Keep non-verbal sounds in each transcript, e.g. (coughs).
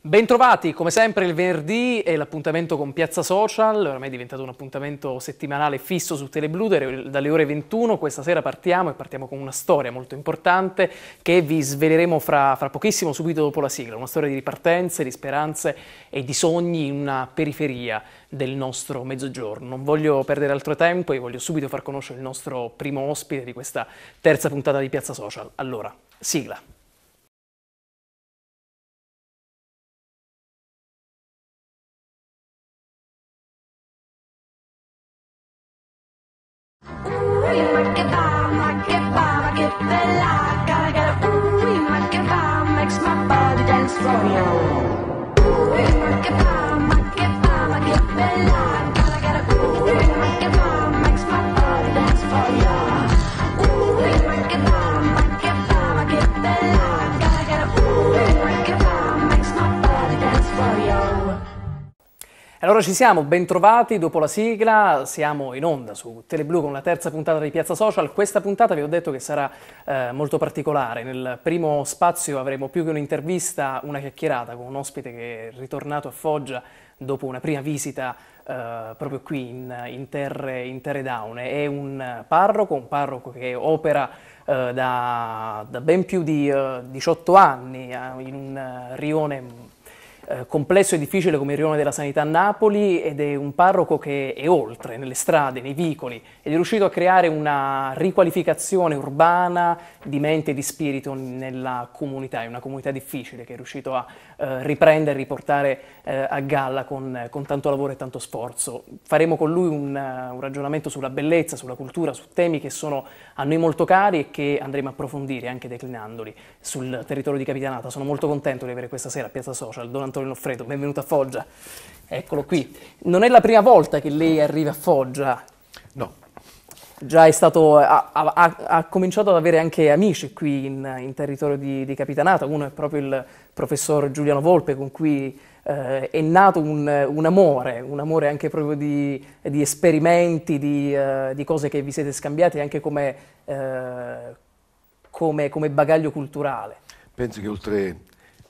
Bentrovati, come sempre il venerdì è l'appuntamento con Piazza Social, ormai è diventato un appuntamento settimanale fisso su Teleblu dalle ore 21, questa sera partiamo e partiamo con una storia molto importante che vi sveleremo fra, fra pochissimo, subito dopo la sigla, una storia di ripartenze, di speranze e di sogni in una periferia del nostro mezzogiorno. Non voglio perdere altro tempo e voglio subito far conoscere il nostro primo ospite di questa terza puntata di Piazza Social. Allora, sigla. Allora ci siamo, bentrovati dopo la sigla, siamo in onda su Teleblu con la terza puntata di Piazza Social. Questa puntata vi ho detto che sarà eh, molto particolare. Nel primo spazio avremo più che un'intervista, una chiacchierata con un ospite che è ritornato a Foggia dopo una prima visita eh, proprio qui in, in, terre, in terre daune. È un parroco, un parroco che opera eh, da, da, ben più di 18 eh, anni eh, in un rione eh, complesso e difficile come il rione della sanità a Napoli ed è un parroco che è oltre, nelle strade, nei vicoli, ed è riuscito a creare una riqualificazione urbana di mente e di spirito nella comunità, è una comunità difficile che è riuscito a eh, riprendere e riportare eh, a galla con, con, tanto lavoro e tanto sforzo. Faremo con lui un, eh, un, ragionamento sulla bellezza, sulla cultura, su temi che sono a noi molto cari e che andremo a approfondire anche declinandoli sul territorio di Capitanata. Sono molto contento di avere questa sera a Piazza Social Don Antonio Loffredo, benvenuto a Foggia. Eccolo qui. Non è la prima volta che lei arriva a Foggia. No, già è stato, ha, ha, ha, cominciato ad avere anche amici qui in, in territorio di, di, Capitanato, uno è proprio il professor Giuliano Volpe con cui eh, è nato un, un, amore, un amore anche proprio di, di esperimenti, di, eh, di, cose che vi siete scambiati anche come, eh, come, come bagaglio culturale. Penso che oltre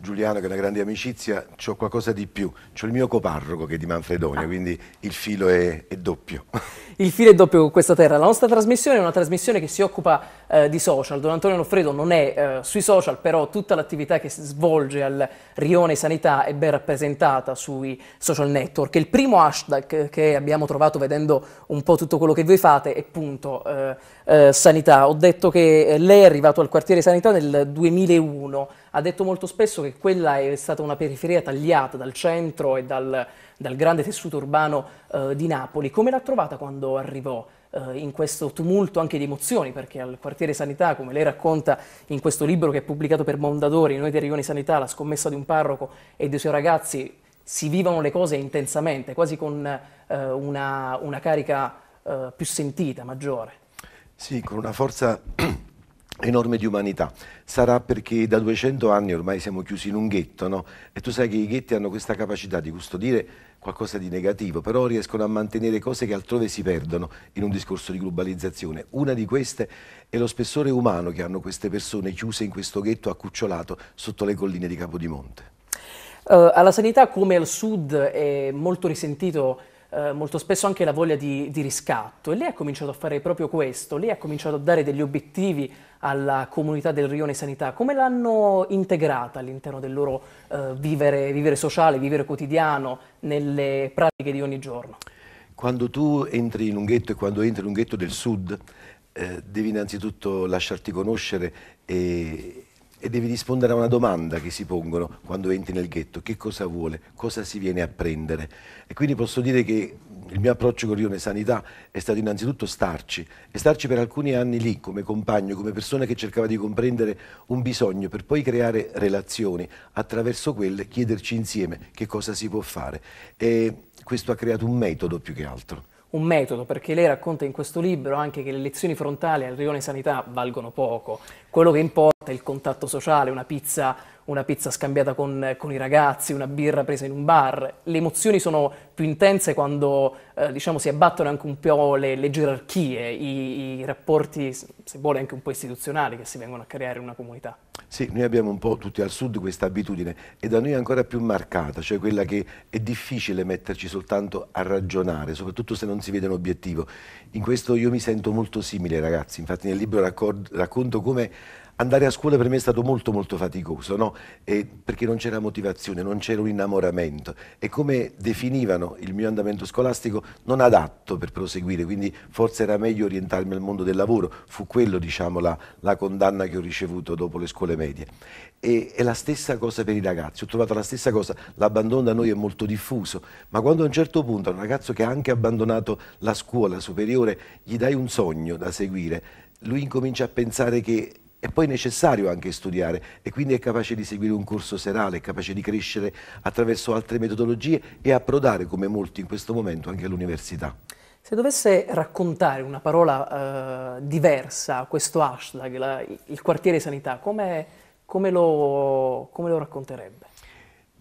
Giuliano, che è una grande amicizia, ho qualcosa di più. C'ho il mio coparroco che è di Manfredonia, ah. quindi il filo è, è, doppio. (laughs) Il filo è doppio con questa terra. La nostra trasmissione è una trasmissione che si occupa eh, di social. Don Antonio Noffredo non è eh, sui social, però tutta l'attività che si svolge al Rione Sanità è ben rappresentata sui social network. Il primo hashtag che abbiamo trovato vedendo un po' tutto quello che voi fate è punto eh, eh sanità. Ho detto che eh, lei è arrivato al quartiere sanità nel 2001 ha detto molto spesso che quella è stata una periferia tagliata dal centro e dal, dal grande tessuto urbano eh, di Napoli. Come l'ha trovata quando arrivò? Eh, in questo tumulto anche di emozioni, perché al quartiere Sanità, come lei racconta in questo libro che è pubblicato per Mondadori, Noi di Rione Sanità, la scommessa di un parroco e dei suoi ragazzi, si vivono le cose intensamente, quasi con eh, una, una, carica eh, più sentita, maggiore. Sì, con una forza (clears throat) enorme di umanità. Sarà perché da 200 anni ormai siamo chiusi in un ghetto, no? E tu sai che i ghetti hanno questa capacità di custodire qualcosa di negativo, però riescono a mantenere cose che altrove si perdono in un discorso di globalizzazione. Una di queste è lo spessore umano che hanno queste persone chiuse in questo ghetto accucciolato sotto le colline di Capodimonte. Uh, alla sanità, come al sud, è molto risentito eh, molto spesso anche la voglia di, di riscatto e lei ha cominciato a fare proprio questo, lei ha cominciato a dare degli obiettivi alla comunità del Rione Sanità, come l'hanno integrata all'interno del loro eh, vivere, vivere sociale, vivere quotidiano, nelle pratiche di ogni giorno? Quando tu entri in un ghetto e quando entri in un ghetto del sud, eh, devi innanzitutto lasciarti conoscere e, e devi rispondere a una domanda che si pongono quando entri nel ghetto, che cosa vuole, cosa si viene a prendere. E quindi posso dire che il mio approccio con Rione Sanità è stato innanzitutto starci, e starci per alcuni anni lì come compagno, come persona che cercava di comprendere un bisogno per poi creare relazioni, attraverso quelle chiederci insieme che cosa si può fare. E questo ha creato un metodo più che altro un metodo, perché lei racconta in questo libro anche che le lezioni frontali al rione sanità valgono poco, quello che importa è il contatto sociale, una pizza, una pizza scambiata con, con, i ragazzi, una birra presa in un bar, le emozioni sono più intense quando eh, diciamo, si abbattono anche un po' le, le gerarchie, i, i rapporti, se vuole anche un po' istituzionali che si vengono a creare in una comunità. Sì, noi abbiamo un po' tutti al sud questa abitudine e da noi è ancora più marcata, cioè quella che è difficile metterci soltanto a ragionare, soprattutto se non si vede un obiettivo. In questo io mi sento molto simile ragazzi, infatti nel libro racconto come andare a scuola per me è stato molto molto faticoso, no? eh, perché non c'era motivazione, non c'era un innamoramento e come definivano il mio andamento scolastico non adatto per proseguire, quindi forse era meglio orientarmi al mondo del lavoro, fu quello diciamo, la, la, condanna che ho ricevuto dopo le scuole medie. E, è la stessa cosa per i ragazzi, ho trovato la stessa cosa, l'abbandono da noi è molto diffuso, ma quando a un certo punto a un ragazzo che ha anche abbandonato la scuola superiore gli dai un sogno da seguire, lui incomincia a pensare che è poi necessario anche studiare e quindi è capace di seguire un corso serale, è capace di crescere attraverso altre metodologie e approdare, come molti in questo momento, anche all'università. Se dovesse raccontare una parola eh, diversa a questo hashtag, la, il quartiere sanità, come, come, lo, come lo racconterebbe?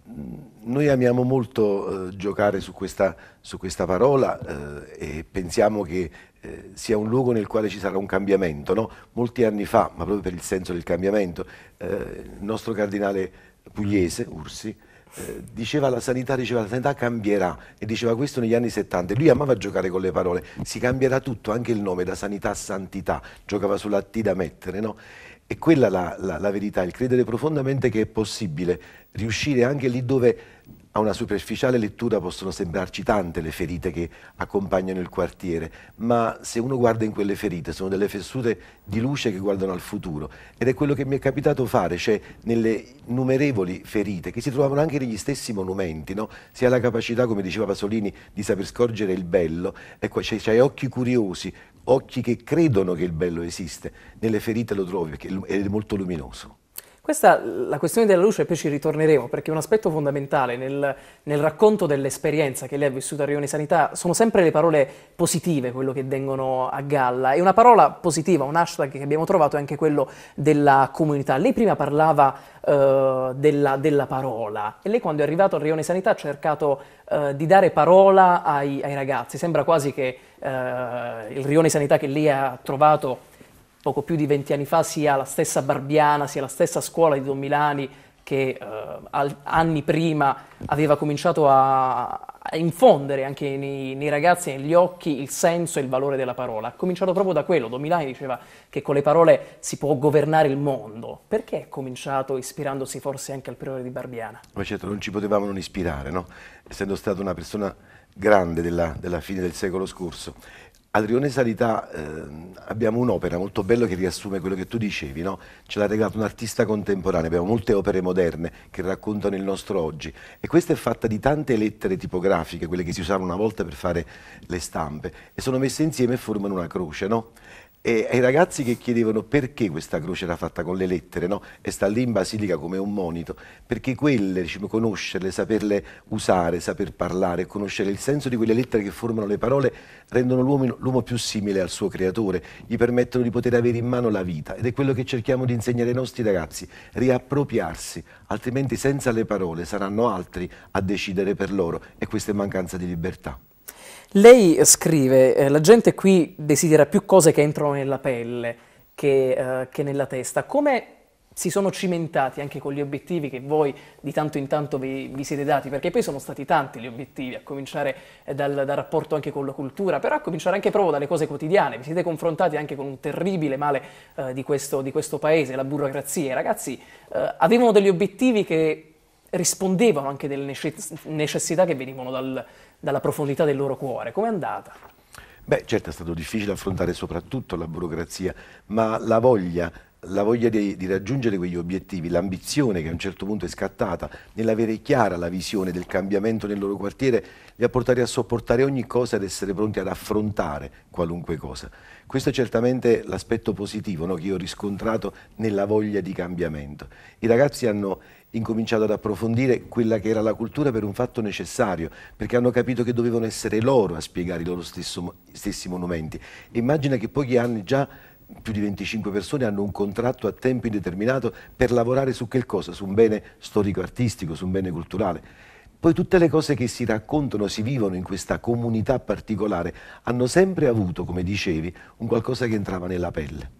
Mm, noi amiamo molto eh, giocare su questa, su questa parola eh, e pensiamo che eh, sia un luogo nel quale ci sarà un cambiamento. No? Molti anni fa, ma proprio per il senso del cambiamento, eh, il nostro cardinale pugliese, Ursi, eh, diceva la sanità, diceva la sanità cambierà e diceva questo negli anni 70. Lui amava giocare con le parole, si cambierà tutto, anche il nome da sanità a santità, giocava sulla T da mettere. No? E quella la, la, la verità, il credere profondamente che è possibile riuscire anche lì dove a una superficiale lettura possono sembrarci tante le ferite che accompagnano il quartiere, ma se uno guarda in quelle ferite sono delle fessure di luce che guardano al futuro ed è quello che mi è capitato fare, cioè nelle innumerevoli ferite che si trovavano anche negli stessi monumenti, no? si ha la capacità, come diceva Pasolini, di saper scorgere il bello, ecco, c'hai cioè, cioè occhi curiosi, occhi che credono che il bello esiste, nelle ferite lo trovi perché è molto luminoso. Questa, la questione della luce, poi ci ritorneremo, perché un aspetto fondamentale nel, nel racconto dell'esperienza che lei ha vissuto a Rione Sanità sono sempre le parole positive, quello che vengono a galla. E una parola positiva, un hashtag che abbiamo trovato è anche quello della comunità. Lei prima parlava eh, della, della, parola e lei quando è arrivato a Rione Sanità ha cercato eh, di dare parola ai, ai, ragazzi. Sembra quasi che eh, il Rione Sanità che lei ha trovato poco più di vent'anni fa sia la stessa Barbiana, sia la stessa scuola di Don Milani che eh, al, anni prima aveva cominciato a, a infondere anche nei, nei, ragazzi, negli occhi, il senso e il valore della parola. Ha cominciato proprio da quello. Don Milani diceva che con le parole si può governare il mondo. Perché ha cominciato ispirandosi forse anche al priore di Barbiana? Ma certo, non ci potevamo non ispirare, no? essendo stata una persona grande della, della fine del secolo scorso. Adrione Salita ehm, abbiamo un'opera molto bella che riassume quello che tu dicevi, no? ce l'ha regalato un artista contemporaneo, abbiamo molte opere moderne che raccontano il nostro oggi e questa è fatta di tante lettere tipografiche, quelle che si usavano una volta per fare le stampe e sono messe insieme e formano una croce. No? e ai ragazzi che chiedevano perché questa croce era fatta con le lettere no? e sta lì in Basilica come un monito, perché quelle, diciamo, conoscerle, saperle usare, saper parlare, conoscere il senso di quelle lettere che formano le parole rendono l'uomo più simile al suo creatore, gli permettono di poter avere in mano la vita ed è quello che cerchiamo di insegnare ai nostri ragazzi, riappropriarsi, altrimenti senza le parole saranno altri a decidere per loro e questa è mancanza di libertà. Lei scrive, eh, la gente qui desidera più cose che entrano nella pelle che, eh, che nella testa. Come si sono cimentati anche con gli obiettivi che voi di tanto in tanto vi, vi siete dati, perché poi sono stati tanti gli obiettivi, a cominciare eh, dal, dal, rapporto anche con la cultura, però a cominciare anche proprio dalle cose quotidiane. Vi siete confrontati anche con un terribile male eh, di, questo, di, questo, paese, la burocrazia. I ragazzi eh, avevano degli obiettivi che rispondevano anche delle necessità che venivano dal, dalla profondità del loro cuore. Com'è andata? Beh, certo è stato difficile affrontare soprattutto la burocrazia, ma la voglia la voglia di, di, raggiungere quegli obiettivi, l'ambizione che a un certo punto è scattata, nell'avere chiara la visione del cambiamento nel loro quartiere, li ha portati a sopportare ogni cosa ed essere pronti ad affrontare qualunque cosa. Questo è certamente l'aspetto positivo no, che io ho riscontrato nella voglia di cambiamento. I ragazzi hanno incominciato ad approfondire quella che era la cultura per un fatto necessario, perché hanno capito che dovevano essere loro a spiegare i loro stesso, stessi monumenti. immagina che pochi anni già più di 25 persone hanno un contratto a tempo indeterminato per lavorare su che cosa? Su un bene storico-artistico, su un bene culturale. Poi tutte le cose che si raccontano, si vivono in questa comunità particolare, hanno sempre avuto, come dicevi, un qualcosa che entrava nella pelle.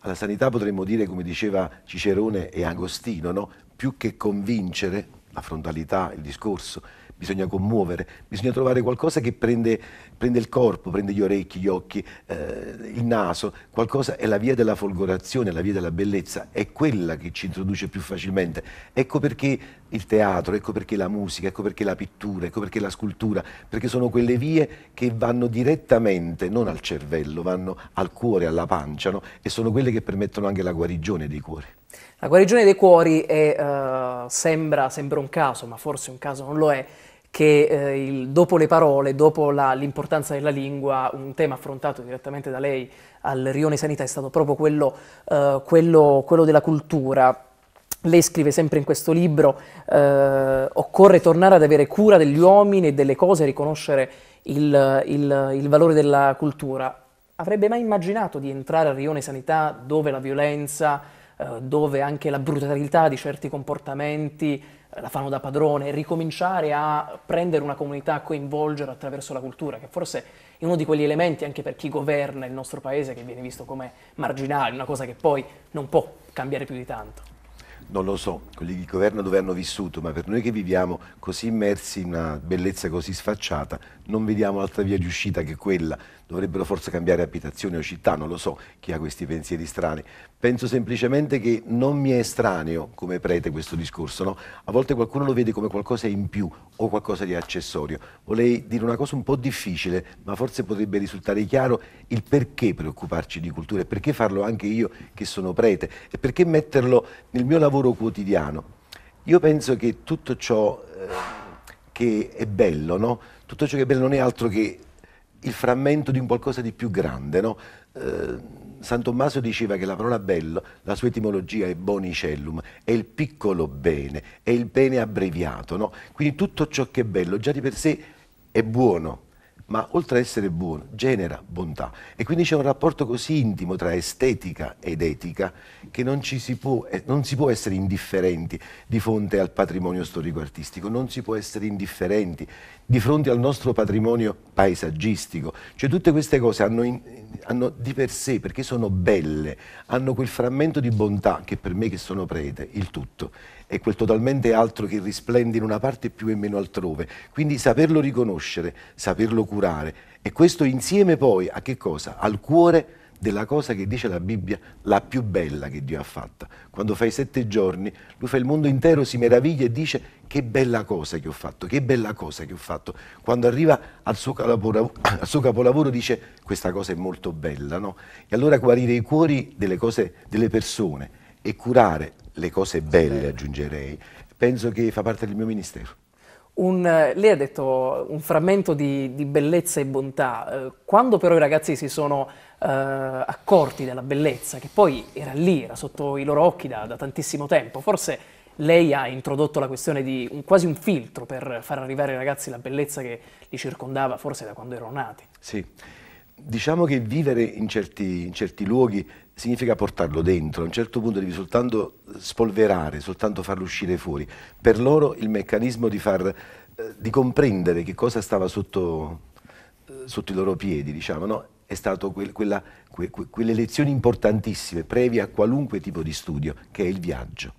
Alla sanità potremmo dire, come diceva Cicerone e Agostino, no? più che convincere, la frontalità, il discorso, bisogna commuovere, bisogna trovare qualcosa che prende, prende il corpo, prende gli orecchi, gli occhi, eh, il naso, qualcosa è la via della folgorazione, la via della bellezza, è quella che ci introduce più facilmente. Ecco perché il teatro, ecco perché la musica, ecco perché la pittura, ecco perché la scultura, perché sono quelle vie che vanno direttamente, non al cervello, vanno al cuore, alla pancia, no? e sono quelle che permettono anche la guarigione dei cuori. La guarigione dei cuori è, uh, sembra, sembra un caso, ma forse un caso non lo è che eh, il, dopo le parole, dopo la, l'importanza della lingua, un tema affrontato direttamente da lei al Rione Sanità è stato proprio quello, eh, quello, quello della cultura. Lei scrive sempre in questo libro, eh, occorre tornare ad avere cura degli uomini e delle cose riconoscere il, il, il valore della cultura. Avrebbe mai immaginato di entrare al rione sanità dove la violenza, eh, dove anche la brutalità di certi comportamenti eh, la fanno da padrone, ricominciare a prendere una comunità, a coinvolgere attraverso la cultura, che forse è uno di quegli elementi anche per chi governa il nostro paese che viene visto come marginale, una cosa che poi non può cambiare più di tanto. Non lo so, quelli di governo dove hanno vissuto, ma per noi che viviamo così immersi in una bellezza così sfacciata, non vediamo altra via di uscita che quella, dovrebbero forse cambiare abitazione o città, non lo so chi ha questi pensieri strani. Penso semplicemente che non mi è estraneo come prete questo discorso, no? a volte qualcuno lo vede come qualcosa in più o qualcosa di accessorio. Volei dire una cosa un po' difficile, ma forse potrebbe risultare chiaro il perché preoccuparci di cultura e perché farlo anche io che sono prete e perché metterlo nel mio lavoro quotidiano. Io penso che tutto ciò eh, che è bello, no? tutto ciò che è bello non è altro che il frammento di un qualcosa di più grande. No? Eh, San Tommaso diceva che la parola bello, la sua etimologia è bonicellum, è il piccolo bene, è il bene abbreviato. No? Quindi tutto ciò che è bello già di per sé è buono, ma oltre ad essere buono genera bontà e quindi c'è un rapporto così intimo tra estetica ed etica che non, si può, eh, non si può essere indifferenti di fronte al patrimonio storico-artistico, non si può essere indifferenti di fronte al nostro patrimonio paesaggistico, cioè tutte queste cose hanno, in, hanno di per sé, perché sono belle, hanno quel frammento di bontà che per me che sono prete, il tutto è quel totalmente altro che risplende in una parte più e meno altrove. Quindi saperlo riconoscere, saperlo curare. E questo insieme poi a che cosa? Al cuore della cosa che dice la Bibbia, la più bella che Dio ha fatta. Quando fai sette giorni, lui fa il mondo intero, si meraviglia e dice che bella cosa che ho fatto, che bella cosa che ho fatto. Quando arriva al suo capolavoro, (coughs) al suo capolavoro dice questa cosa è molto bella. No? E allora guarire i cuori delle, cose, delle persone e curare le cose belle, aggiungerei, penso che fa parte del mio ministero. Un, eh, lei ha detto un frammento di, di bellezza e bontà. Eh, quando però i ragazzi si sono eh, accorti della bellezza, che poi era lì, era sotto i loro occhi da, da tantissimo tempo, forse lei ha introdotto la questione di un, quasi un filtro per far arrivare ai ragazzi la bellezza che li circondava forse da quando erano nati. Sì diciamo che vivere in certi, in certi, luoghi significa portarlo dentro, a un certo punto devi soltanto spolverare, soltanto farlo uscire fuori. Per loro il meccanismo di, far, eh, di comprendere che cosa stava sotto, eh, sotto i loro piedi, diciamo, no? è stato quel, quella, que, que, quelle lezioni importantissime, previe a qualunque tipo di studio, che è il viaggio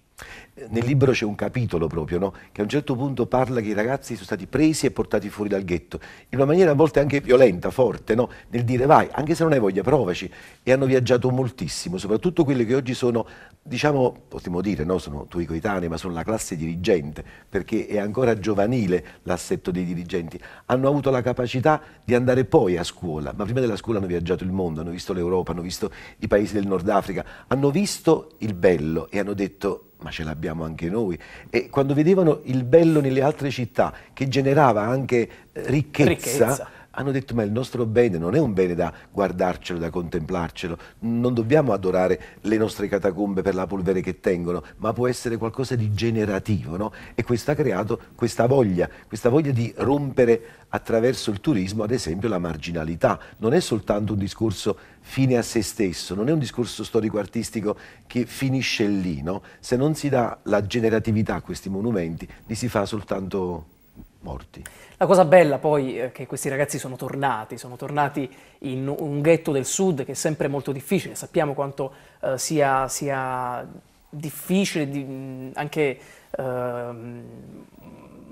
nel libro c'è un capitolo proprio, no? che a un certo punto parla che i ragazzi sono stati presi e portati fuori dal ghetto, in una maniera a volte anche violenta, forte, no? nel dire vai, anche se non hai voglia, provaci. E hanno viaggiato moltissimo, soprattutto quelli che oggi sono, diciamo, possiamo dire, no? sono tuoi coetanei, ma sono la classe dirigente, perché è ancora giovanile l'assetto dei dirigenti, hanno avuto la capacità di andare poi a scuola, ma prima della scuola hanno viaggiato il mondo, hanno visto l'Europa, hanno visto i paesi del Nord Africa, hanno visto il bello e hanno detto ma ce l'abbiamo abbiamo anche noi. E quando vedevano il bello nelle altre città, che generava anche eh, ricchezza. ricchezza hanno detto ma il nostro bene non è un bene da guardarcelo, da contemplarcelo, non dobbiamo adorare le nostre catacombe per la polvere che tengono, ma può essere qualcosa di generativo no? e questo ha creato questa voglia, questa voglia di rompere attraverso il turismo ad esempio la marginalità, non è soltanto un discorso fine a se stesso, non è un discorso storico-artistico che finisce lì, no? se non si dà la generatività a questi monumenti, li si fa soltanto morti. La cosa bella poi è che questi ragazzi sono tornati, sono tornati in un ghetto del sud che è sempre molto difficile, sappiamo quanto eh, sia, sia, difficile, di, anche eh,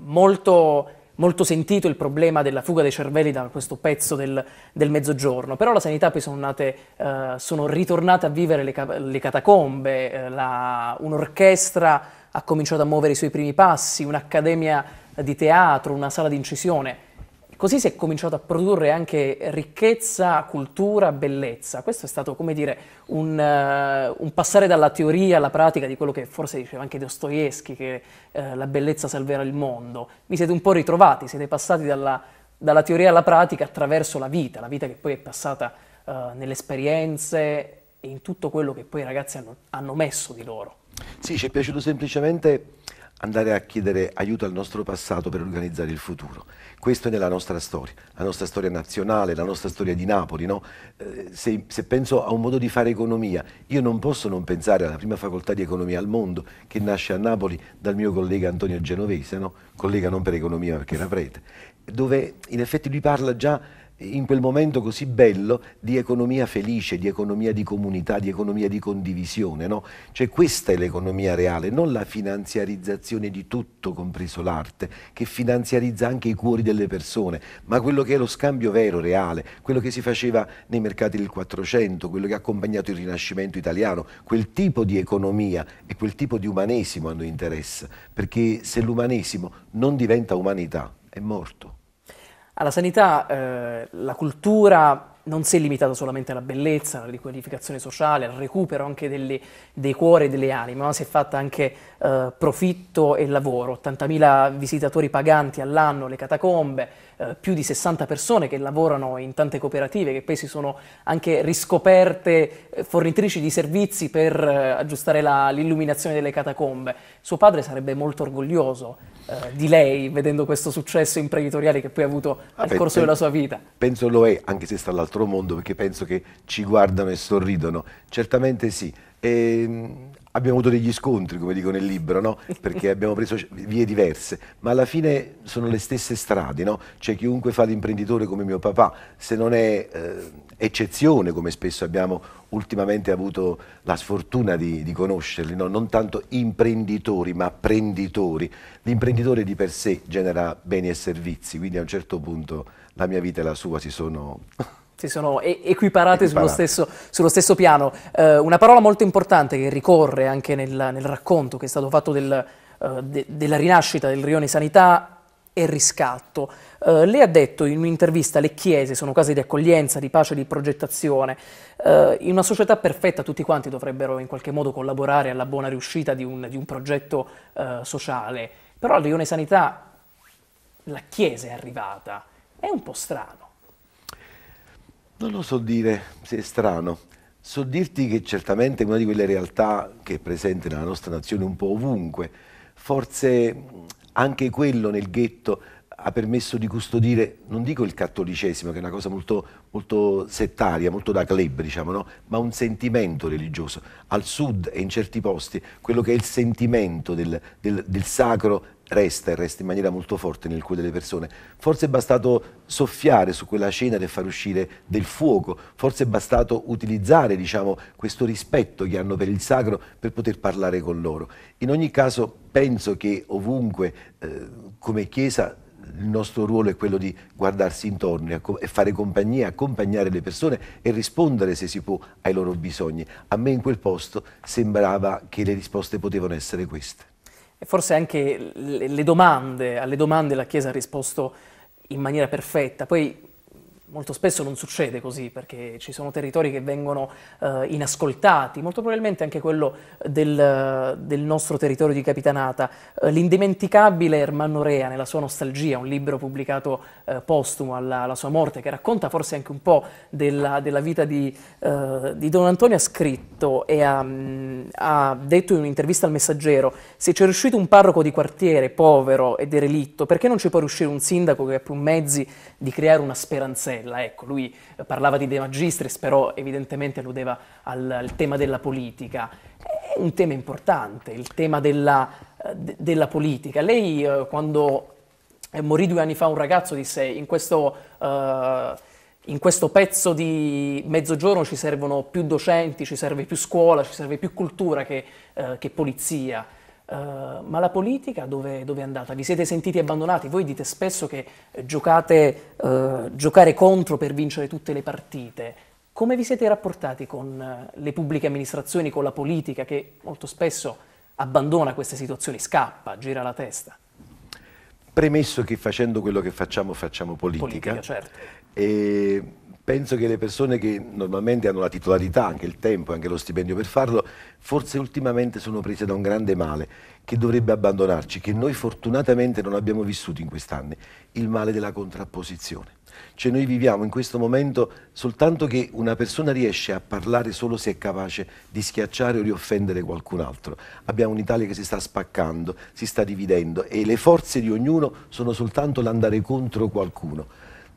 molto molto sentito il problema della fuga dei cervelli da questo pezzo del, del mezzogiorno, però la sanità poi sono, nate, eh, sono ritornate a vivere le, le catacombe, eh, la, un'orchestra ha cominciato a muovere i suoi primi passi, un'accademia di teatro, una sala di incisione. Così si è cominciato a produrre anche ricchezza, cultura, bellezza. Questo è stato, come dire, un, uh, un passare dalla teoria alla pratica di quello che forse diceva anche Dostoevsky, che uh, la bellezza salverà il mondo. Vi siete un po' ritrovati, siete passati dalla, dalla teoria alla pratica attraverso la vita, la vita che poi è passata uh, nelle esperienze e in tutto quello che poi i ragazzi hanno, hanno messo di loro. Sì, ci è piaciuto semplicemente andare a chiedere aiuto al nostro passato per organizzare il futuro. Questo è nella nostra storia, la nostra storia nazionale, la nostra storia di Napoli. No? Eh, se, se, penso a un modo di fare economia, io non posso non pensare alla prima facoltà di economia al mondo che nasce a Napoli dal mio collega Antonio Genovese, no? collega non per economia perché era prete, dove in effetti lui parla già in quel momento così bello di economia felice, di economia di comunità, di economia di condivisione. No? Cioè questa è l'economia reale, non la finanziarizzazione di tutto, compreso l'arte, che finanziarizza anche i cuori delle persone, ma quello che è lo scambio vero, reale, quello che si faceva nei mercati del 400, quello che ha accompagnato il Rinascimento italiano, quel tipo di economia e quel tipo di umanesimo hanno interesse, perché se l'umanesimo non diventa umanità, è morto. Alla sanità eh, la cultura non si è limitata solamente alla bellezza, alla riqualificazione sociale, al recupero anche delle, dei cuori e delle anime, ma si è fatta anche eh, profitto e lavoro, 80.000 visitatori paganti all'anno, le catacombe, eh, più di 60 persone che lavorano in tante cooperative che poi si sono anche riscoperte eh, fornitrici di servizi per eh, aggiustare la, l'illuminazione delle catacombe. Suo padre sarebbe molto orgoglioso di lei vedendo questo successo imprenditoriale che poi ha avuto nel corso della sua vita. Penso lo è, anche se sta all'altro mondo, perché penso che ci guardano e sorridono. Certamente sì. E, ehm, abbiamo avuto degli scontri, come dico nel libro, no? perché (laughs) abbiamo preso vie diverse, ma alla fine sono le stesse strade. No? C'è chiunque fa l'imprenditore come mio papà, se non è eh, eccezione, come spesso abbiamo ultimamente avuto la sfortuna di, di conoscerli, no? non tanto imprenditori, ma prenditori. L'imprenditore di per sé genera beni e servizi, quindi a un certo punto la mia vita e la sua si sono si sono e- equiparate, Sullo, stesso, sullo stesso, piano. Eh, una parola molto importante che ricorre anche nel, nel racconto che è stato fatto del, uh, de- della rinascita del rione sanità è riscatto. Uh, lei ha detto in un'intervista le chiese sono case di accoglienza, di pace, di progettazione. Uh, in una società perfetta tutti quanti dovrebbero in qualche modo collaborare alla buona riuscita di un, di un progetto sociale. Però al rione sanità la chiesa è arrivata. È un po' strano. Non lo so dire, se è strano. So dirti che certamente è una di quelle realtà che è presente nella nostra nazione un po' ovunque. Forse anche quello nel ghetto ha permesso di custodire, non dico il cattolicesimo, che è una cosa molto, molto settaria, molto da club, diciamo, no? ma un sentimento religioso. Al sud e in certi posti quello che è il sentimento del, del, del sacro resta e resta in maniera molto forte nel cuore delle persone. Forse è bastato soffiare su quella cenere e far uscire del fuoco, forse è bastato utilizzare diciamo, questo rispetto che hanno per il sacro per poter parlare con loro. In ogni caso penso che ovunque eh, come Chiesa il nostro ruolo è quello di guardarsi intorno e fare compagnia, accompagnare le persone e rispondere se si può ai loro bisogni. A me in quel posto sembrava che le risposte potevano essere queste. E forse anche le domande, alle domande la Chiesa ha risposto in maniera perfetta. Poi molto spesso non succede così perché ci sono territori che vengono eh, inascoltati, molto probabilmente anche quello del, del nostro territorio di Capitanata. Eh, l'indimenticabile Ermanno Rea nella sua Nostalgia, un libro pubblicato eh, postumo alla, alla, sua morte, che racconta forse anche un po' della, della vita di, eh, di, Don Antonio, ha scritto e ha, mm, ha detto in un'intervista al Messaggero, se c'è riuscito un parroco di quartiere povero e derelitto, perché non ci può riuscire un sindaco che ha più mezzi di creare una speranzetta? Mastella, ecco, lui parlava di De Magistris, però evidentemente alludeva al, al tema della politica. È un tema importante, il tema della, de, della politica. Lei eh, quando eh, morì due anni fa un ragazzo disse in questo... Eh, in questo pezzo di mezzogiorno ci servono più docenti, ci serve più scuola, ci serve più cultura che, eh, che polizia. Eh, ma la politica dove, dove, è andata? Vi siete sentiti abbandonati? Voi dite spesso che eh, giocate, uh, giocare contro per vincere tutte le partite. Come vi siete rapportati con le pubbliche amministrazioni, con la politica che molto spesso abbandona queste situazioni, scappa, gira la testa? Premesso che facendo quello che facciamo facciamo politica, politica certo. e penso che le persone che normalmente hanno la titolarità, anche il tempo e anche lo stipendio per farlo, forse ultimamente sono prese da un grande male che dovrebbe abbandonarci, che noi fortunatamente non abbiamo vissuto in questi anni, il male della contrapposizione. Cioè noi viviamo in questo momento soltanto che una persona riesce a parlare solo se è capace di schiacciare o di offendere qualcun altro. Abbiamo un'Italia che si sta spaccando, si sta dividendo e le forze di ognuno sono soltanto l'andare contro qualcuno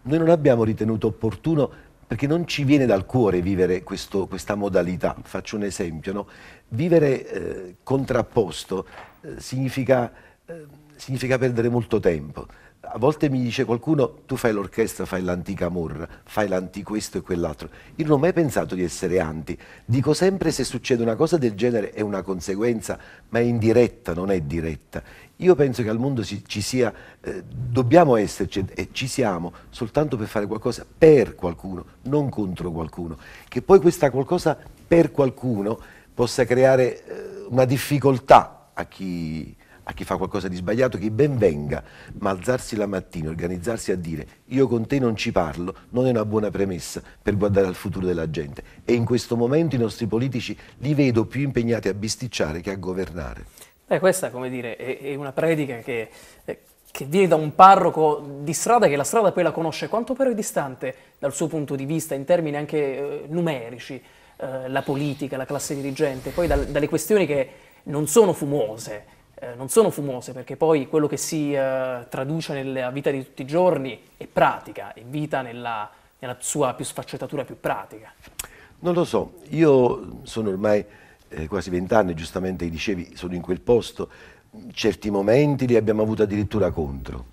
noi non abbiamo ritenuto opportuno, perché non ci viene dal cuore vivere questo, questa modalità, faccio un esempio, no? vivere eh, contrapposto eh, significa, eh, significa perdere molto tempo, a volte mi dice qualcuno tu fai l'orchestra, fai l'antica morra, fai l'anti questo e quell'altro. Io non ho mai pensato di essere anti. Dico sempre se succede una cosa del genere è una conseguenza, ma è indiretta, non è diretta. Io penso che al mondo ci, ci sia, eh, dobbiamo esserci e ci siamo soltanto per fare qualcosa per qualcuno, non contro qualcuno. Che poi questa qualcosa per qualcuno possa creare eh, una difficoltà a chi a chi fa qualcosa di sbagliato chi ben venga, ma alzarsi la mattina, organizzarsi a dire io con te non ci parlo, non è una buona premessa per guardare al futuro della gente. E in questo momento i nostri politici li vedo più impegnati a bisticciare che a governare. Beh, questa, come dire, è, è una predica che, eh, che viene da un parroco di strada che la strada poi la conosce quanto però è distante dal suo punto di vista in termini anche eh, numerici, eh, la politica, la classe dirigente, poi dal, dalle questioni che non sono fumose, eh, non sono fumose perché poi quello che si eh, traduce nella vita di tutti i giorni è pratica, è vita nella, nella sua più sfaccettatura più pratica. Non lo so, io sono ormai eh, quasi vent'anni, giustamente dicevi, sono in quel posto, certi momenti li abbiamo avuti addirittura contro.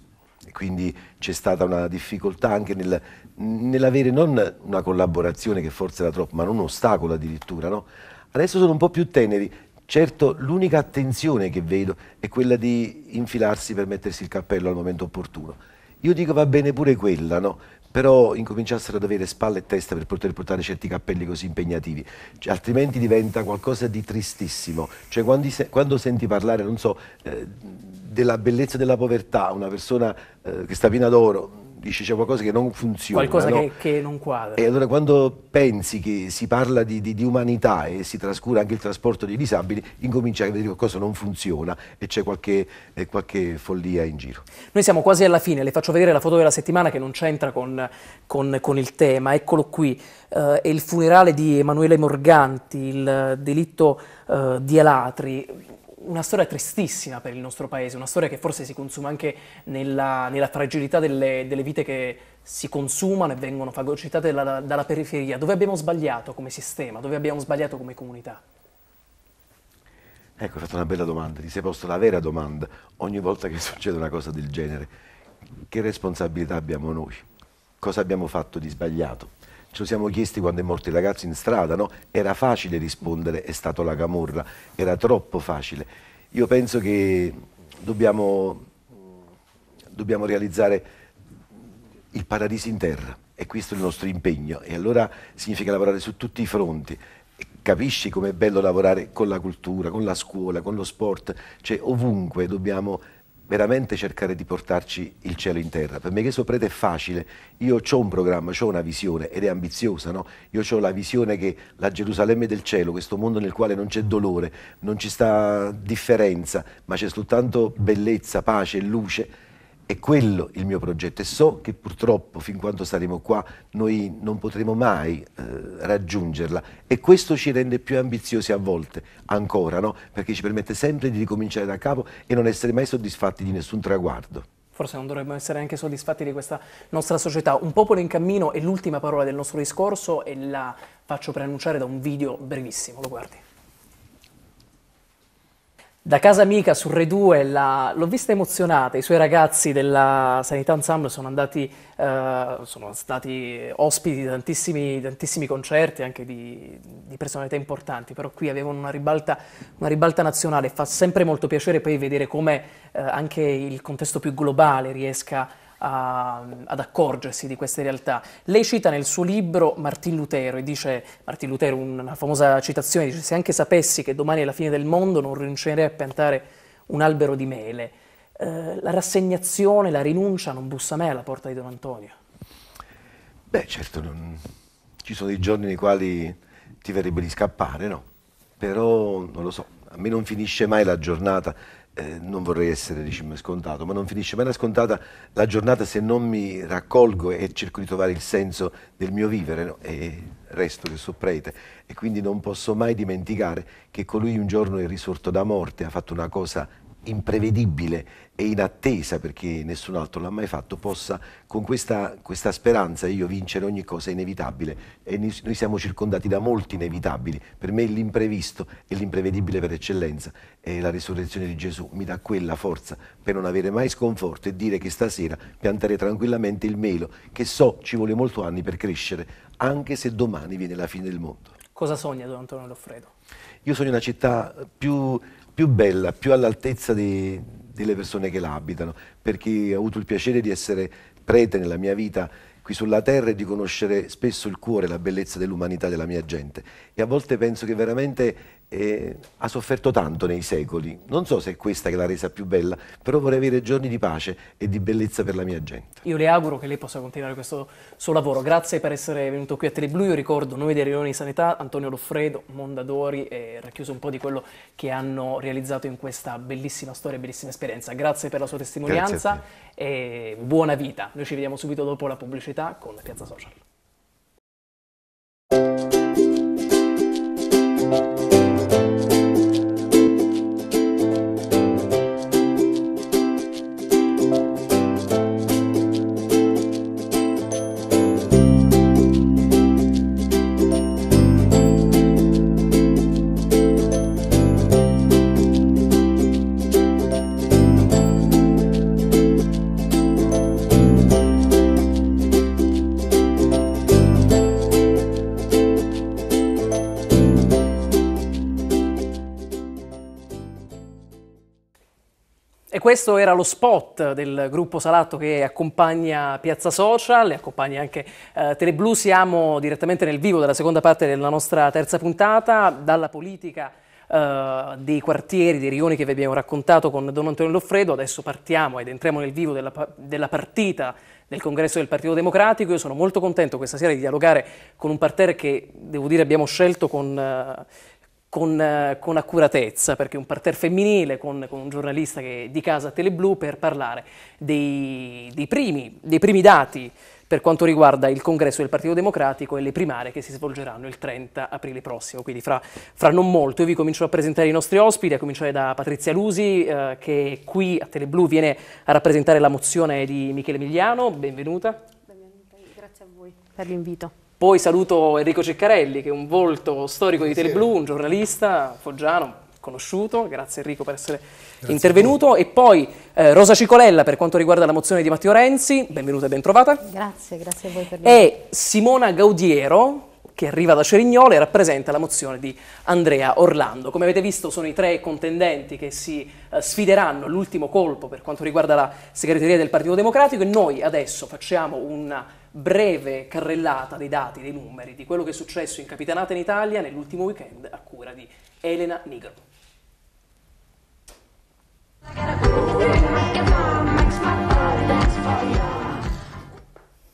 Quindi c'è stata una difficoltà anche nel, nell'avere non una collaborazione che forse era troppo, ma un ostacolo addirittura. No? Adesso sono un po' più teneri, Certo, l'unica attenzione che vedo è quella di infilarsi per mettersi il cappello al momento opportuno. Io dico va bene pure quella, no? Però incominciassero ad avere spalle e testa per poter portare certi cappelli così impegnativi, cioè, altrimenti diventa qualcosa di tristissimo. Cioè, quando, quando senti parlare, non so, eh, della bellezza della povertà, una persona eh, che sta piena d'oro, dici c'è qualcosa che non funziona. Qualcosa no? che, che, non quadra. E allora quando pensi che si parla di, di, di, umanità e si trascura anche il trasporto dei disabili, incominci a vedere che qualcosa non funziona e c'è qualche, eh, qualche, follia in giro. Noi siamo quasi alla fine, le faccio vedere la foto della settimana che non c'entra con, con, con il tema, eccolo qui, eh, è il funerale di Emanuele Morganti, il eh, delitto eh, di Alatri una storia tristissima per il nostro paese, una storia che forse si consuma anche nella, nella fragilità delle, delle, vite che si consumano e vengono fagocitate dalla, dalla periferia. Dove abbiamo sbagliato come sistema? Dove abbiamo sbagliato come comunità? Ecco, hai fatto una bella domanda, ti sei posto la vera domanda ogni volta che (laughs) succede una cosa del genere. Che responsabilità abbiamo noi? Cosa abbiamo fatto di sbagliato? Ce lo siamo chiesti quando è morto il ragazzo in strada, no? Era facile rispondere, è stato la camorra, era troppo facile. Io penso che dobbiamo, dobbiamo realizzare il paradiso in terra, e questo è il nostro impegno, e allora significa lavorare su tutti i fronti, capisci com'è bello lavorare con la cultura, con la scuola, con lo sport, cioè ovunque dobbiamo veramente cercare di portarci il cielo in terra. Per me che prete è facile, io ho un programma, ho una visione ed è ambiziosa, no? io ho la visione che la Gerusalemme del cielo, questo mondo nel quale non c'è dolore, non ci sta differenza, ma c'è soltanto bellezza, pace, e luce, è quello il mio progetto e so che purtroppo fin quando saremo qua noi non potremo mai eh, raggiungerla e questo ci rende più ambiziosi a volte ancora, no? perché ci permette sempre di ricominciare da capo e non essere mai soddisfatti di nessun traguardo forse non dovremmo essere anche soddisfatti di questa nostra società. Un popolo in cammino è l'ultima parola del nostro discorso e la faccio preannunciare da un video brevissimo, lo guardi. Da casa amica su Re 2 l'ho vista emozionata, i suoi ragazzi della Sanità Ensemble sono andati, eh, sono stati ospiti di tantissimi, tantissimi concerti anche di, di, personalità importanti, però qui avevano una ribalta, una ribalta, nazionale, fa sempre molto piacere poi vedere come eh, anche il contesto più globale riesca a a, ehm, ad accorgersi di queste realtà. Lei cita nel suo libro Martin Lutero e dice, Martin Lutero, una famosa citazione, dice se anche sapessi che domani è la fine del mondo non rinuncerei a piantare un albero di mele. Eh, la rassegnazione, la rinuncia non bussa mai alla porta di Don Antonio. Beh, certo, non... ci sono dei giorni nei quali ti verrebbe di scappare, no? Però non lo so, a me non finisce mai la giornata eh, non vorrei essere diciamo, scontato, ma non finisce mai la scontata la giornata se non mi raccolgo e cerco di trovare il senso del mio vivere no? e resto che so prete e quindi non posso mai dimenticare che colui un giorno è risorto da morte, ha fatto una cosa imprevedibile e inattesa perché nessun altro l'ha mai fatto, possa con questa, questa, speranza io vincere ogni cosa inevitabile e noi siamo circondati da molti inevitabili, per me l'imprevisto e l'imprevedibile per eccellenza e la risurrezione di Gesù mi dà quella forza per non avere mai sconforto e dire che stasera pianterei tranquillamente il melo che so ci vuole molto anni per crescere anche se domani viene la fine del mondo. Cosa sogna Don Antonio Loffredo? Io sogno una città più più bella, più all'altezza di, delle persone che la abitano, perché ho avuto il piacere di essere prete nella mia vita qui sulla terra e di conoscere spesso il cuore, la bellezza dell'umanità della mia gente. E a volte penso che veramente eh, ha sofferto tanto nei secoli. Non so se è questa che l'ha resa più bella, però vorrei avere giorni di pace e di bellezza per la mia gente. Io le auguro che lei possa continuare questo suo lavoro. Grazie per essere venuto qui a Teleblu. Io ricordo noi dei Rioni di Sanità, Antonio Loffredo, Mondadori e racchiuso un po' di quello che hanno realizzato in questa bellissima storia, bellissima esperienza. Grazie per la sua testimonianza e buona vita. Noi ci vediamo subito dopo la pubblicità con Piazza Social. E questo era lo spot del gruppo Salatto che accompagna Piazza Social e accompagna anche eh, Teleblu. Siamo direttamente nel vivo della seconda parte della nostra terza puntata, dalla politica eh, dei quartieri, dei rioni che vi abbiamo raccontato con Don Antonio Loffredo. Adesso partiamo ed entriamo nel vivo della, della partita del congresso del Partito Democratico. Io sono molto contento questa sera di dialogare con un parterre che, devo dire, abbiamo scelto con... Eh, con, eh, con, accuratezza, perché un parterre femminile con, con, un giornalista che è di casa a Teleblu per parlare dei, dei, primi, dei, primi, dati per quanto riguarda il congresso del Partito Democratico e le primarie che si svolgeranno il 30 aprile prossimo, quindi fra, fra non molto. Io vi comincio a presentare i nostri ospiti, a cominciare da Patrizia Lusi, eh, che qui a Teleblu viene a rappresentare la mozione di Michele Migliano. Benvenuta. Benvenuta, grazie a voi per l'invito. Poi saluto Enrico Ceccarelli, che è un volto storico di Teleblu, un giornalista foggiano conosciuto. Grazie Enrico per essere Grazie intervenuto. E poi eh, Rosa Cicolella per quanto riguarda la mozione di Matteo Renzi, benvenuta e bentrovata. Grazie, grazie a voi per l'ospite. E Simona Gaudiero che arriva da Cerignola e rappresenta la mozione di Andrea Orlando. Come avete visto sono i tre contendenti che si eh, sfideranno all'ultimo colpo per quanto riguarda la segreteria del Partito Democratico e noi adesso facciamo una breve carrellata dei dati, dei numeri, di quello che è successo in Capitanata in Italia nell'ultimo weekend a cura di Elena Nigro.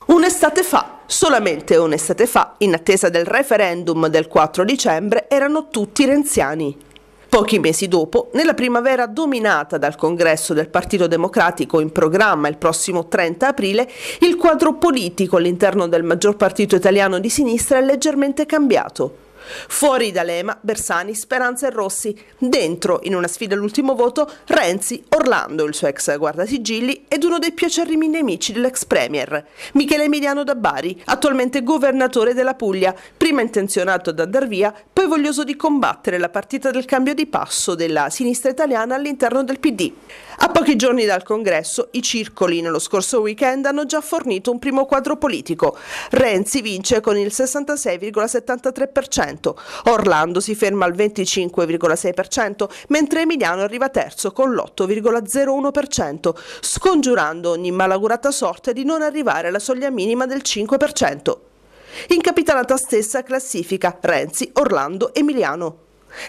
Un'estate fa, solamente un'estate fa, in attesa del referendum del 4 dicembre, erano tutti renziani. Pochi mesi dopo, nella primavera dominata dal congresso del Partito Democratico in programma il prossimo 30 aprile, il quadro politico all'interno del maggior partito italiano di sinistra è leggermente cambiato. Fuori D'Alema, Bersani, Speranza e Rossi. Dentro, in una sfida all'ultimo voto, Renzi, Orlando, il suo ex guardasigilli, ed uno dei più acerrimi nemici dell'ex premier, Michele Emiliano da Bari, attualmente governatore della Puglia, prima intenzionato ad andar via, poi voglioso di combattere la partita del cambio di passo della sinistra italiana all'interno del PD. A pochi giorni dal congresso, i circoli nello scorso weekend hanno già fornito un primo quadro politico. Renzi vince con il 66,73%. Orlando si ferma al 25,6%, mentre Emiliano arriva terzo con l'8,01%, scongiurando ogni malaugurata sorte di non arrivare alla soglia minima del 5%. In Capitanata stessa classifica Renzi, Orlando, Emiliano.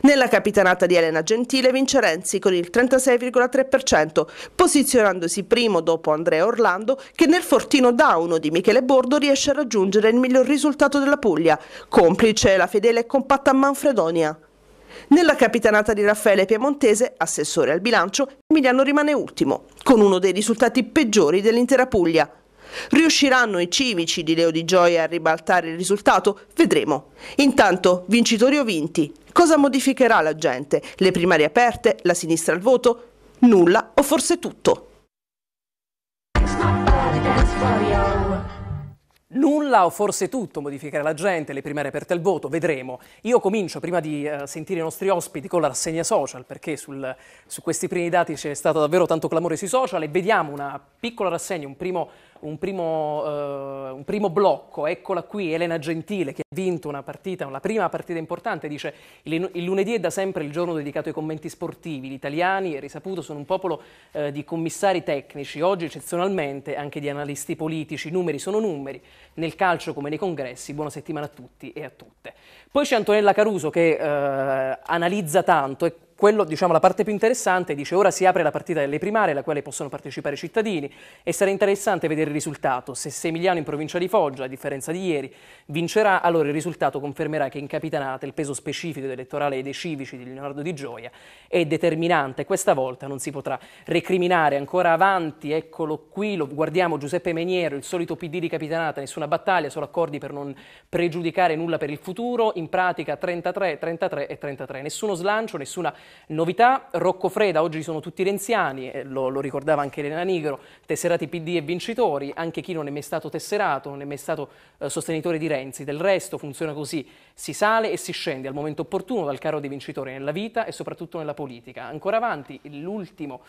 Nella capitanata di Elena Gentile vince Renzi con il 36,3%, posizionandosi primo dopo Andrea Orlando che nel fortino da uno di Michele Bordo riesce a raggiungere il miglior risultato della Puglia, complice la fedele e compatta Manfredonia. Nella capitanata di Raffaele Piemontese, assessore al bilancio, Emiliano rimane ultimo, con uno dei risultati peggiori dell'intera Puglia. Riusciranno i civici di Leo Di Gioia a ribaltare il risultato? Vedremo. Intanto, vincitori o vinti? Cosa modificherà la gente? Le primarie aperte? La sinistra al voto? Nulla o forse tutto? Nulla o forse tutto modificherà la gente, le primarie aperte al voto, vedremo. Io comincio prima di uh, sentire i nostri ospiti con la rassegna social, perché sul, su questi primi dati c'è stato davvero tanto clamore sui social e vediamo una piccola rassegna, un primo un primo, eh, un primo, blocco. Eccola qui Elena Gentile che ha vinto una partita, la prima partita importante. Dice il, il lunedì è da sempre il giorno dedicato ai commenti sportivi. Gli italiani, è risaputo, sono un popolo eh, di commissari tecnici, oggi eccezionalmente anche di analisti politici. i Numeri sono numeri, nel calcio come nei congressi. Buona settimana a tutti e a tutte. Poi c'è Antonella Caruso che eh, analizza tanto e quello, diciamo, la parte più interessante dice ora si apre la partita delle primarie alla quale possono partecipare i cittadini e sarà interessante vedere il risultato. Se Semiliano in provincia di Foggia, a differenza di ieri, vincerà, allora il risultato confermerà che in capitanata il peso specifico elettorale dei civici di Leonardo Di Gioia è determinante. Questa volta non si potrà recriminare ancora avanti, eccolo qui, lo guardiamo Giuseppe Meniero, il solito PD di capitanata, nessuna battaglia, solo accordi per non pregiudicare nulla per il futuro, in pratica 33, 33 e 33, nessuno slancio, nessuna Novità, Rocco Freda, oggi sono tutti renziani, eh, lo, lo ricordava anche Elena Nigro, tesserati PD e vincitori, anche chi non è mai stato tesserato, non è mai stato eh, sostenitore di Renzi. Del resto funziona così, si sale e si scende al momento opportuno dal carro dei vincitori nella vita e soprattutto nella politica. Ancora avanti, l'ultimo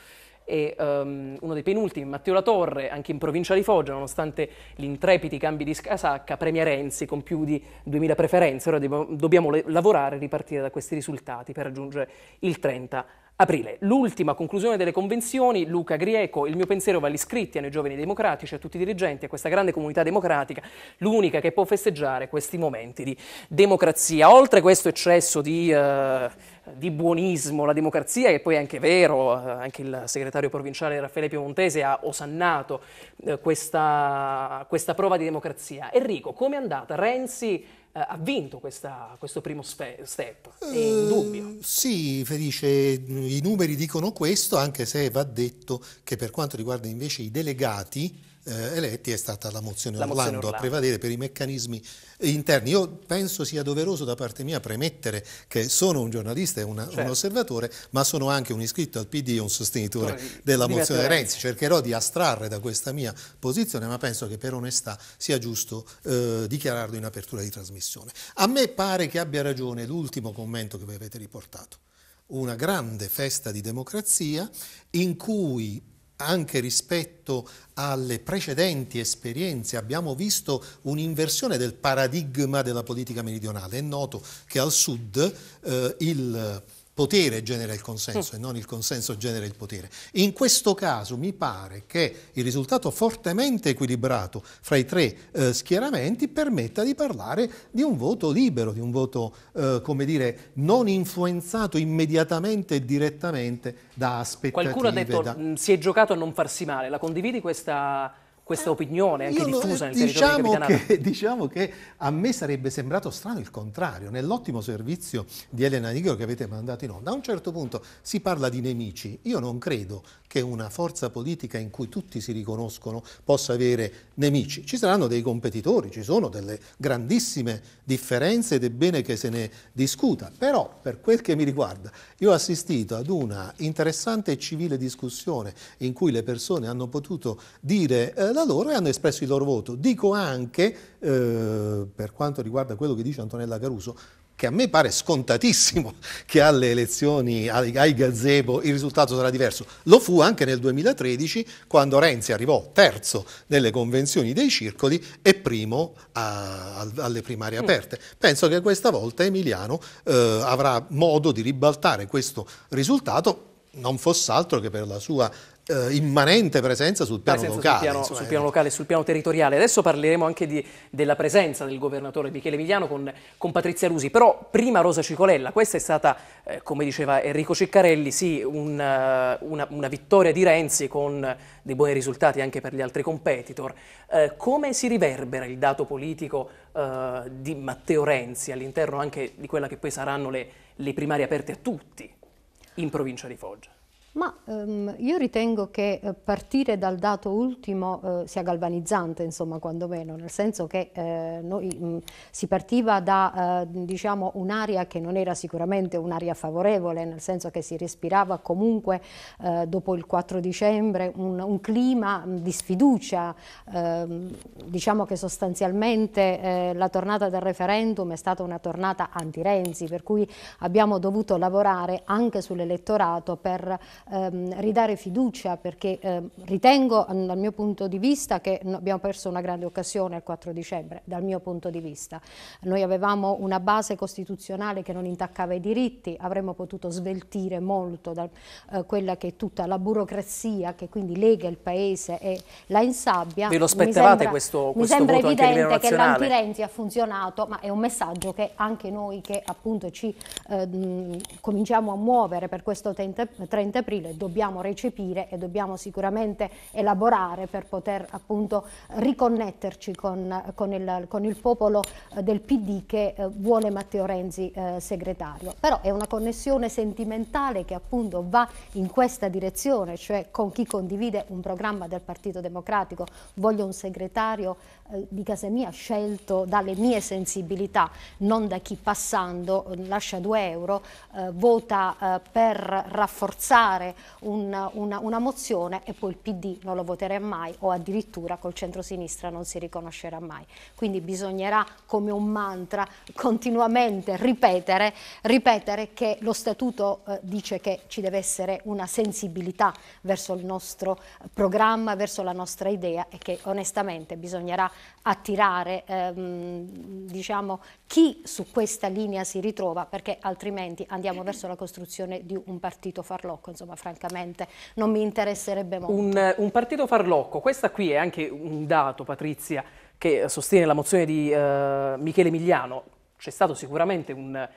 e um, uno dei penultimi, Matteo Latorre, anche in provincia di Foggia, nonostante gli intrepidi cambi di casacca, premia Renzi con più di 2000 preferenze. Ora dobbiamo lavorare e ripartire da questi risultati per raggiungere il 30%. Aprile, l'ultima conclusione delle convenzioni, Luca Grieco, il mio pensiero va agli iscritti, ai giovani democratici, a tutti i dirigenti, a questa grande comunità democratica, l'unica che può festeggiare questi momenti di democrazia. Oltre questo eccesso di... Eh di buonismo, la democrazia, che poi è anche vero, eh, anche il segretario provinciale Raffaele Piemontese ha osannato eh, questa, questa prova di democrazia. Enrico, come è andata? Renzi eh, ha vinto questa, questo primo step, è indubbio. Eh, sì, Felice, i numeri dicono questo, anche se va detto che per quanto riguarda invece i delegati, eh, eletti è stata la mozione, la mozione Orlando, Orlando, a prevalere per i meccanismi interni. Io penso sia doveroso da parte mia premettere che sono un giornalista e una, certo. un osservatore, ma sono anche un iscritto al PD e un sostenitore Come, della mozione Renzi. Renzi. Cercherò di astrarre da questa mia posizione, ma penso che per onestà sia giusto eh, dichiararlo in apertura di trasmissione. A me pare che abbia ragione l'ultimo commento che voi avete riportato. Una grande festa di democrazia in cui anche rispetto alle precedenti esperienze abbiamo visto un'inversione del paradigma della politica meridionale. È noto che al sud eh, il potere genera il consenso mm. e non il consenso genera il potere. In questo caso mi pare che il risultato fortemente equilibrato fra i tre eh, schieramenti permetta di parlare di un voto libero, di un voto eh, come dire, non influenzato immediatamente e direttamente da aspettative. Qualcuno ha detto da... Mm, si è giocato a non farsi male, la condividi questa questa opinione anche Io diffusa nel diciamo territorio che, (laughs) Diciamo che a me sarebbe sembrato strano il contrario, nell'ottimo servizio di Elena Nigro che avete mandato in onda, a un certo punto si parla di nemici, io non credo che una forza politica in cui tutti si riconoscono possa avere nemici. Ci saranno dei competitori, ci sono delle grandissime differenze ed è bene che se ne discuta, però per quel che mi riguarda io ho assistito ad una interessante e civile discussione in cui le persone hanno potuto dire eh, la loro e hanno espresso il loro voto. Dico anche, eh, per quanto riguarda quello che dice Antonella Caruso, che a me pare scontatissimo (laughs) che alle elezioni, ai, ai gazebo, il risultato sarà diverso. Lo fu anche nel 2013 quando Renzi arrivò terzo nelle convenzioni dei circoli e primo a, a, alle primarie mm. aperte. Penso che questa volta Emiliano eh, avrà modo di ribaltare questo risultato non fosse altro che per la sua eh, immanente presenza sul piano presenza locale. Sul piano, insomma, sul piano eh. locale, sul piano territoriale. Adesso parleremo anche di, della presenza del governatore Michele Emiliano con, con, Patrizia Lusi, però prima Rosa Cicolella, questa è stata, eh, come diceva Enrico Ciccarelli, sì, una, eh, una, una, vittoria di Renzi con dei buoni risultati anche per gli altri competitor. Eh, come si riverbera il dato politico eh, di Matteo Renzi all'interno anche di quella che poi saranno le, le primarie aperte a tutti in provincia di Foggia? Ma um, io ritengo che eh, partire dal dato ultimo eh, sia galvanizzante, insomma, quantomeno, nel senso che eh, noi, mh, si partiva da eh, diciamo, un'area che non era sicuramente un'area favorevole, nel senso che si respirava comunque eh, dopo il 4 dicembre un, un clima di sfiducia, ehm, diciamo che sostanzialmente la tornata del referendum è stata una tornata anti-Renzi, per cui abbiamo dovuto lavorare anche sull'elettorato per ehm, ridare fiducia perché ehm, ritengo dal mio punto di vista che abbiamo perso una grande occasione il 4 dicembre, dal mio punto di vista. Noi avevamo una base costituzionale che non intaccava i diritti, avremmo potuto sveltire molto da eh, quella che è tutta la burocrazia che quindi lega il Paese e la insabbia. Ve lo aspettavate sembra, questo, questo Mi sembra evidente che lanti ha funzionato, ma è un messaggio che anche noi che appunto ci eh, cominciamo a muovere per questo 30%, 30 aprile dobbiamo recepire e dobbiamo sicuramente elaborare per poter appunto riconnetterci con, con, il, con il, popolo eh, del PD che eh, vuole Matteo Renzi eh, segretario. Però è una connessione sentimentale che appunto va in questa direzione, cioè con chi condivide un programma del Partito Democratico. Voglio un segretario eh, di casa mia scelto dalle mie sensibilità, non da chi passando lascia 2 euro, eh, vota eh, per rafforzare presentare un, una, una, mozione e poi il PD non lo voterà mai o addirittura col centrosinistra non si riconoscerà mai. Quindi bisognerà come un mantra continuamente ripetere, ripetere che lo statuto eh, dice che ci deve essere una sensibilità verso il nostro programma, verso la nostra idea e che onestamente bisognerà attirare ehm, diciamo, chi su questa linea si ritrova perché altrimenti andiamo verso la costruzione di un partito farlocco. Insomma, insomma francamente non mi interesserebbe molto. Un, eh, un partito farlocco, questa qui è anche un dato Patrizia che sostiene la mozione di eh, Michele Migliano, c'è stato sicuramente un,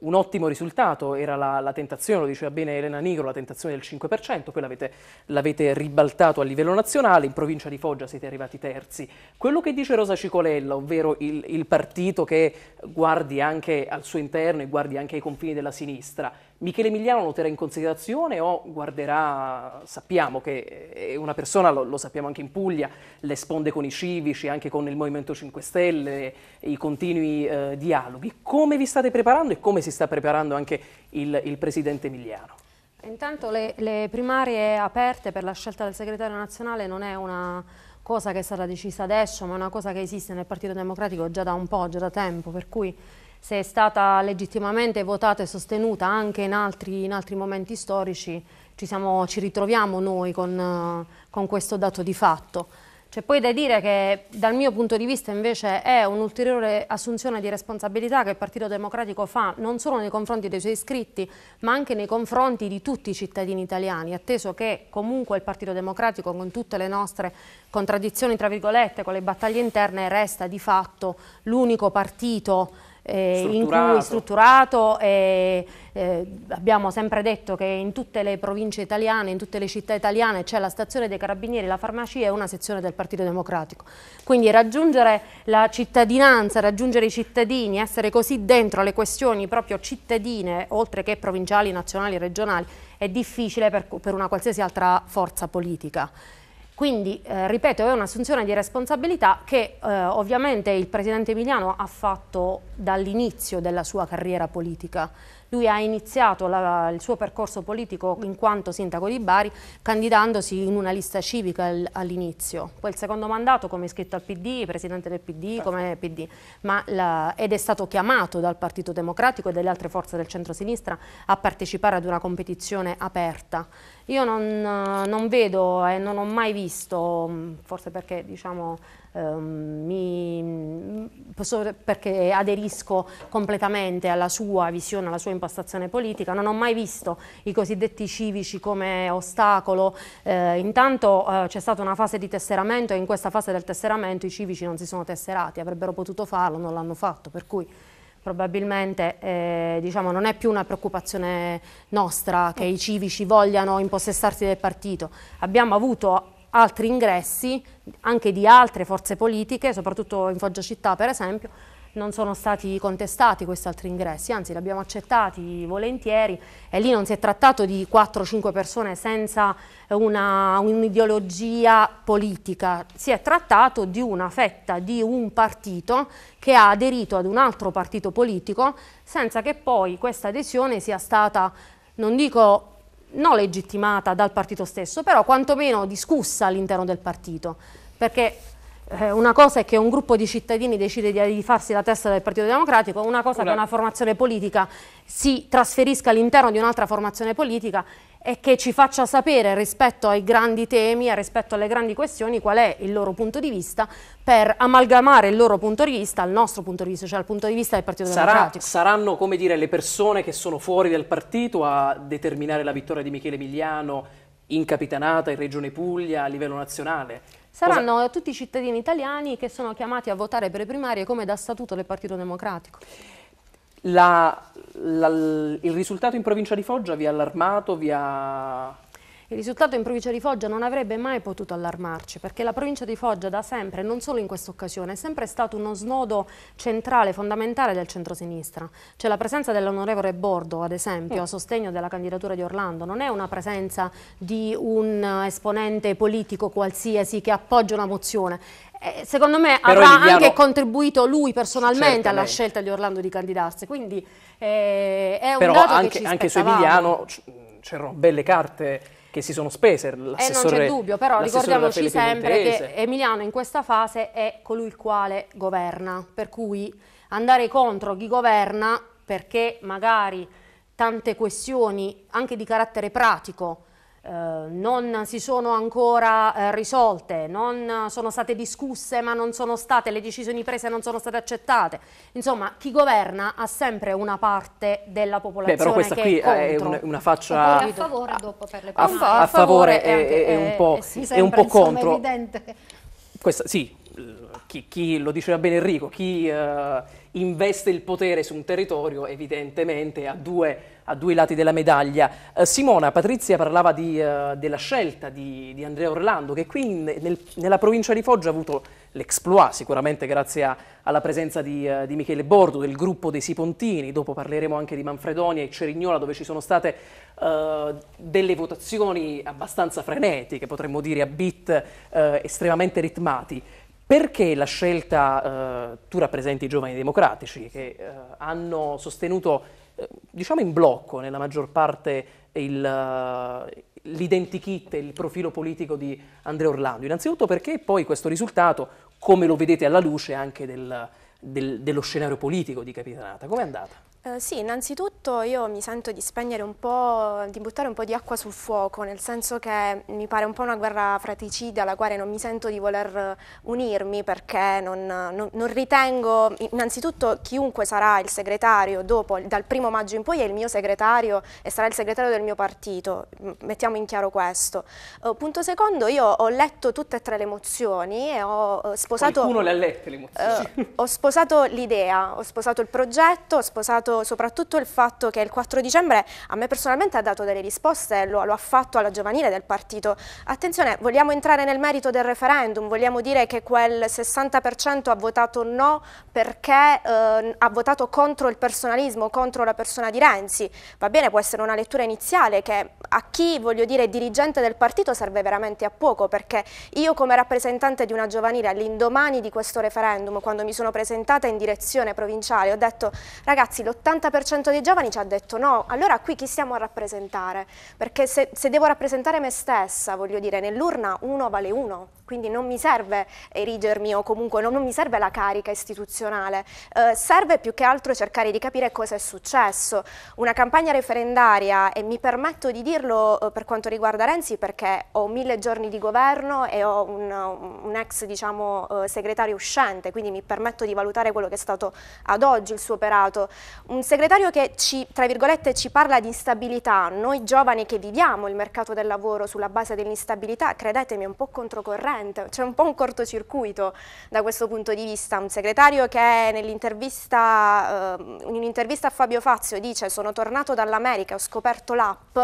un ottimo risultato, era la, la, tentazione, lo diceva bene Elena Nigro, la tentazione del 5%, poi l'avete, ribaltato a livello nazionale, in provincia di Foggia siete arrivati terzi. Quello che dice Rosa Cicolella, ovvero il, il partito che guardi anche al suo interno e guardi anche ai confini della sinistra, Michele Migliano lo terrà in considerazione o guarderà, sappiamo che eh, è una persona, lo, lo sappiamo anche in Puglia, le sponde con i civici, anche con il Movimento 5 Stelle, i continui eh, dialoghi. Come vi state preparando e come si sta preparando anche il, il Presidente Migliano? Intanto le, le, primarie aperte per la scelta del segretario nazionale non è una cosa che è stata decisa adesso, ma è una cosa che esiste nel Partito Democratico già da un po', già da tempo, per cui se è stata legittimamente votata e sostenuta anche in altri, in altri momenti storici, ci, siamo, ci, ritroviamo noi con, eh, con questo dato di fatto. C'è poi da dire che dal mio punto di vista invece è un'ulteriore assunzione di responsabilità che il Partito Democratico fa non solo nei confronti dei suoi iscritti ma anche nei confronti di tutti i cittadini italiani, atteso che comunque il Partito Democratico con tutte le nostre contraddizioni tra virgolette, con le battaglie interne, resta di fatto l'unico partito eh, strutturato. in cui strutturato e eh, abbiamo sempre detto che in tutte le province italiane, in tutte le città italiane c'è la stazione dei carabinieri, la farmacia e una sezione del Partito Democratico. Quindi raggiungere la cittadinanza, raggiungere i cittadini, essere così dentro alle questioni proprio cittadine, oltre che provinciali, nazionali, regionali, è difficile per, per una qualsiasi altra forza politica. Quindi, eh, ripeto, è un'assunzione di responsabilità che eh, ovviamente il Presidente Emiliano ha fatto dall'inizio della sua carriera politica. Lui ha iniziato la, il suo percorso politico in quanto sindaco di Bari candidandosi in una lista civica all'inizio, poi il secondo mandato come iscritto al PD, presidente del PD, certo. come PD, la, ed è stato chiamato dal Partito Democratico e dalle altre forze del centro-sinistra a partecipare ad una competizione aperta. Io non, non vedo e non ho mai visto, forse perché diciamo um, mi, posso, perché aderisco completamente alla sua visione, alla sua impostazione politica, non ho mai visto i cosiddetti civici come ostacolo, eh, intanto eh, c'è stata una fase di tesseramento e in questa fase del tesseramento i civici non si sono tesserati, avrebbero potuto farlo, non l'hanno fatto, per cui probabilmente eh, diciamo, non è più una preoccupazione nostra che i civici vogliano impossessarsi del partito. Abbiamo avuto altri ingressi anche di altre forze politiche, soprattutto in Foggia Città per esempio, non sono stati contestati questi altri ingressi, anzi li abbiamo accettati volentieri e lì non si è trattato di 4-5 persone senza un'ideologia politica, si è trattato di una fetta di un partito che ha aderito ad un altro partito politico senza che poi questa adesione sia stata, non dico non legittimata dal partito stesso, però quantomeno discussa all'interno del partito, perché eh, una cosa è che un gruppo di cittadini decide di farsi la testa del Partito Democratico, una cosa è che una formazione politica si trasferisca all'interno di un'altra formazione politica e che ci faccia sapere rispetto ai grandi temi, rispetto alle grandi questioni, qual è il loro punto di vista per amalgamare il loro punto di vista al nostro punto di vista, cioè al punto di vista del Partito Sarà, Democratico. Saranno, come dire, le persone che sono fuori dal partito a determinare la vittoria di Michele Emiliano in Capitanata, in Regione Puglia, a livello nazionale? Saranno Cosa... tutti i cittadini italiani che sono chiamati a votare per le primarie come da statuto del Partito Democratico. La, la, il risultato in provincia di Foggia vi ha allarmato, vi ha... Il risultato in provincia di Foggia non avrebbe mai potuto allarmarci perché la provincia di Foggia da sempre, non solo in questa occasione, è sempre stato uno snodo centrale, fondamentale del centrosinistra. Cioè la presenza dell'onorevole Bordo, ad esempio, mm. a sostegno della candidatura di Orlando, non è una presenza di un esponente politico qualsiasi che appoggia una mozione, eh, secondo me Però avrà Liviano... anche contribuito lui personalmente Certamente. alla scelta di Orlando di candidarsi, quindi eh, è un Però dato anche, che ci anche su Emiliano c'erano belle carte che si sono spese. Eh, non c'è dubbio, però ricordiamoci sempre che Emiliano in questa fase è colui il quale governa, per cui andare contro chi governa perché magari tante questioni anche di carattere pratico eh, non si sono ancora eh, risolte, non sono state discusse ma non sono state, le decisioni prese non sono state accettate. Insomma, chi governa ha sempre una parte della popolazione Beh, però questa qui è, è un, una faccia... a favore dopo per le persone. A, favore è, anche, è, eh, un po', sì, è un po contro. Evidente. Questa, sì, chi, chi, lo diceva bene Enrico, chi... Uh, investe il potere su un territorio evidentemente a due, ha due lati della medaglia. Eh, Simona, Patrizia parlava di, eh, della scelta di, di, Andrea Orlando che qui in, nel, nella provincia di Foggia ha avuto l'exploit sicuramente grazie a, alla presenza di, eh, di, Michele Bordo, del gruppo dei Sipontini, dopo parleremo anche di Manfredonia e Cerignola dove ci sono state eh, delle votazioni abbastanza frenetiche, potremmo dire a bit eh, estremamente ritmati. Perché la scelta, eh, tu rappresenti i giovani democratici che eh, hanno sostenuto, eh, diciamo in blocco nella maggior parte, il, eh, l'identikit, il profilo politico di Andrea Orlando? Innanzitutto perché poi questo risultato, come lo vedete alla luce anche del, del, dello scenario politico di Capitanata, com'è andata? Eh, sì, innanzitutto io mi sento di spegnere un po', di buttare un po' di acqua sul fuoco, nel senso che mi pare un po' una guerra fraticida alla quale non mi sento di voler unirmi perché non, non, non ritengo, innanzitutto chiunque sarà il segretario dopo, dal primo maggio in poi è il mio segretario e sarà il segretario del mio partito, mettiamo in chiaro questo. Uh, punto secondo, io ho letto tutte e tre le mozioni e ho eh, sposato... Qualcuno le ha lette le mozioni? Uh, ho sposato l'idea, ho sposato il progetto, ho sposato dato soprattutto il fatto che il 4 dicembre a me personalmente ha dato delle risposte, lo, lo ha fatto alla giovanile del partito. Attenzione, vogliamo entrare nel merito del referendum, vogliamo dire che quel 60% ha votato no perché eh, ha votato contro il personalismo, contro la persona di Renzi. Va bene, può essere una lettura iniziale che a chi, voglio dire, dirigente del partito serve veramente a poco perché io come rappresentante di una giovanile all'indomani di questo referendum, quando mi sono presentata in direzione provinciale, ho detto ragazzi l'80% l'80% dei giovani ci ha detto no, allora qui chi stiamo a rappresentare? Perché se, se devo rappresentare me stessa, voglio dire, nell'urna uno vale uno, quindi non mi serve erigermi o comunque non, non mi serve la carica istituzionale, eh, serve più che altro cercare di capire cosa è successo. Una campagna referendaria, e mi permetto di dirlo eh, per quanto riguarda Renzi perché ho mille giorni di governo e ho un, un ex diciamo, eh, segretario uscente, quindi mi permetto di valutare quello che è stato ad oggi il suo operato, un segretario che ci, tra virgolette, ci parla di instabilità, noi giovani che viviamo il mercato del lavoro sulla base dell'instabilità, credetemi, è un po' controcorrente, c'è un po' un cortocircuito da questo punto di vista. Un segretario che nell'intervista, eh, in un'intervista a Fabio Fazio dice sono tornato dall'America, ho scoperto l'app,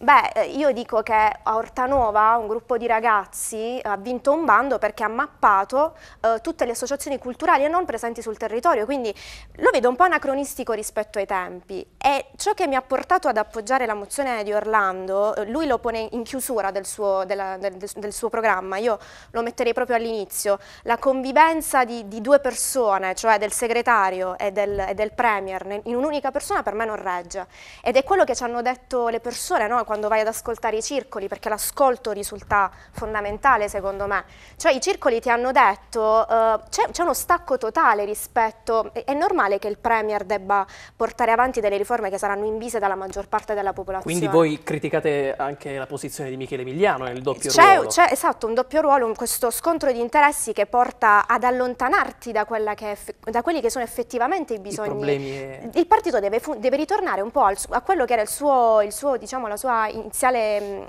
Beh, eh, io dico che a Ortanova un gruppo di ragazzi ha vinto un bando perché ha mappato eh, tutte le associazioni culturali e non presenti sul territorio, quindi lo vedo un po' anacronistico rispetto ai tempi e ciò che mi ha portato ad appoggiare la mozione di Orlando, eh, lui lo pone in chiusura del suo, della, del, del suo programma, io lo metterei proprio all'inizio, la convivenza di, di, due persone, cioè del segretario e del, e del premier, in un'unica persona per me non regge ed è quello che ci hanno detto le persone, no? quando vai ad ascoltare i circoli, perché l'ascolto risulta fondamentale secondo me. Cioè i circoli ti hanno detto eh, c'è uno stacco totale rispetto, è normale che il Premier debba portare avanti delle riforme che saranno invise dalla maggior parte della popolazione. Quindi voi criticate anche la posizione di Michele Emiliano nel doppio ruolo. C'è esatto un doppio ruolo, questo scontro di interessi che porta ad allontanarti da, che da quelli che sono effettivamente i bisogni. I problemi... È... Il partito deve, deve ritornare un po' al, a quello che era il suo, il suo diciamo, la sua iniziale mm,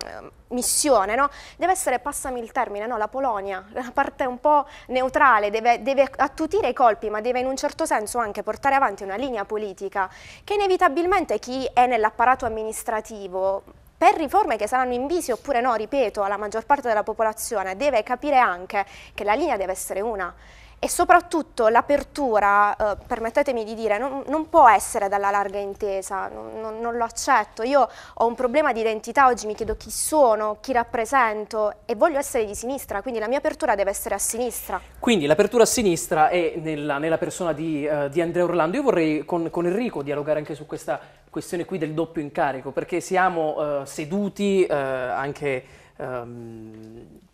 missione, no? deve essere, passami il termine, no? la Polonia, la parte un po' neutrale, deve, deve, attutire i colpi, ma deve in un certo senso anche portare avanti una linea politica che inevitabilmente chi è nell'apparato amministrativo per riforme che saranno in oppure no, ripeto, alla maggior parte della popolazione, deve capire anche che la linea deve essere una e soprattutto l'apertura, eh, permettetemi di dire, non, non, può essere dalla larga intesa, non, non, non, lo accetto. Io ho un problema di identità, oggi mi chiedo chi sono, chi rappresento e voglio essere di sinistra, quindi la mia apertura deve essere a sinistra. Quindi l'apertura a sinistra è nella, nella persona di, uh, di, Andrea Orlando. Io vorrei con, con Enrico dialogare anche su questa questione qui del doppio incarico, perché siamo uh, seduti uh, anche... Um,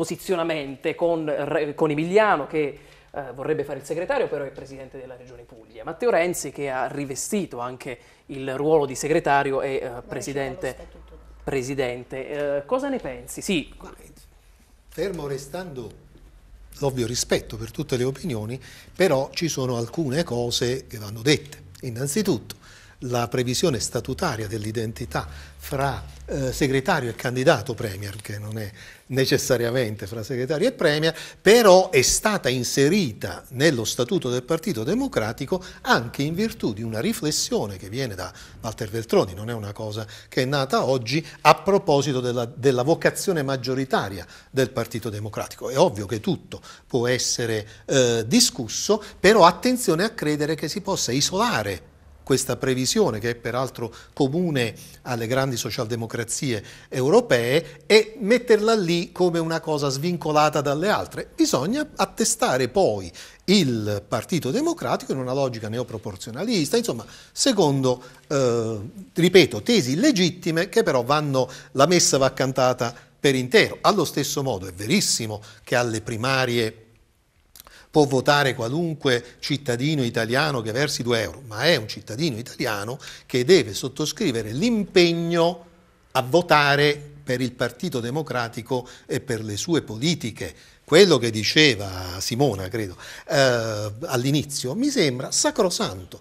posizionamente con, con Emiliano che eh, vorrebbe fare il segretario, però è presidente della regione Puglia. Matteo Renzi che ha rivestito anche il ruolo di segretario e eh, presidente. presidente. Eh, cosa ne pensi? Sì. Eh, fermo restando l'ovvio rispetto per tutte le opinioni, però ci sono alcune cose che vanno dette. Innanzitutto, la previsione statutaria dell'identità fra eh, segretario e candidato premier, che non è necessariamente fra segretario e premier, però è stata inserita nello statuto del Partito Democratico anche in virtù di una riflessione che viene da Walter Veltroni, non è una cosa che è nata oggi, a proposito della, della vocazione maggioritaria del Partito Democratico. È ovvio che tutto può essere eh, discusso, però attenzione a credere che si possa isolare questa previsione, che è peraltro comune alle grandi socialdemocrazie europee, e metterla lì come una cosa svincolata dalle altre. Bisogna attestare poi il Partito Democratico in una logica neoproporzionalista, insomma, secondo, eh, ripeto, tesi legittime che però vanno, la messa va cantata per intero. Allo stesso modo è verissimo che alle primarie può votare qualunque cittadino italiano che versi 2 euro, ma è un cittadino italiano che deve sottoscrivere l'impegno a votare per il Partito Democratico e per le sue politiche. Quello che diceva Simona, credo, eh, all'inizio, mi sembra sacrosanto.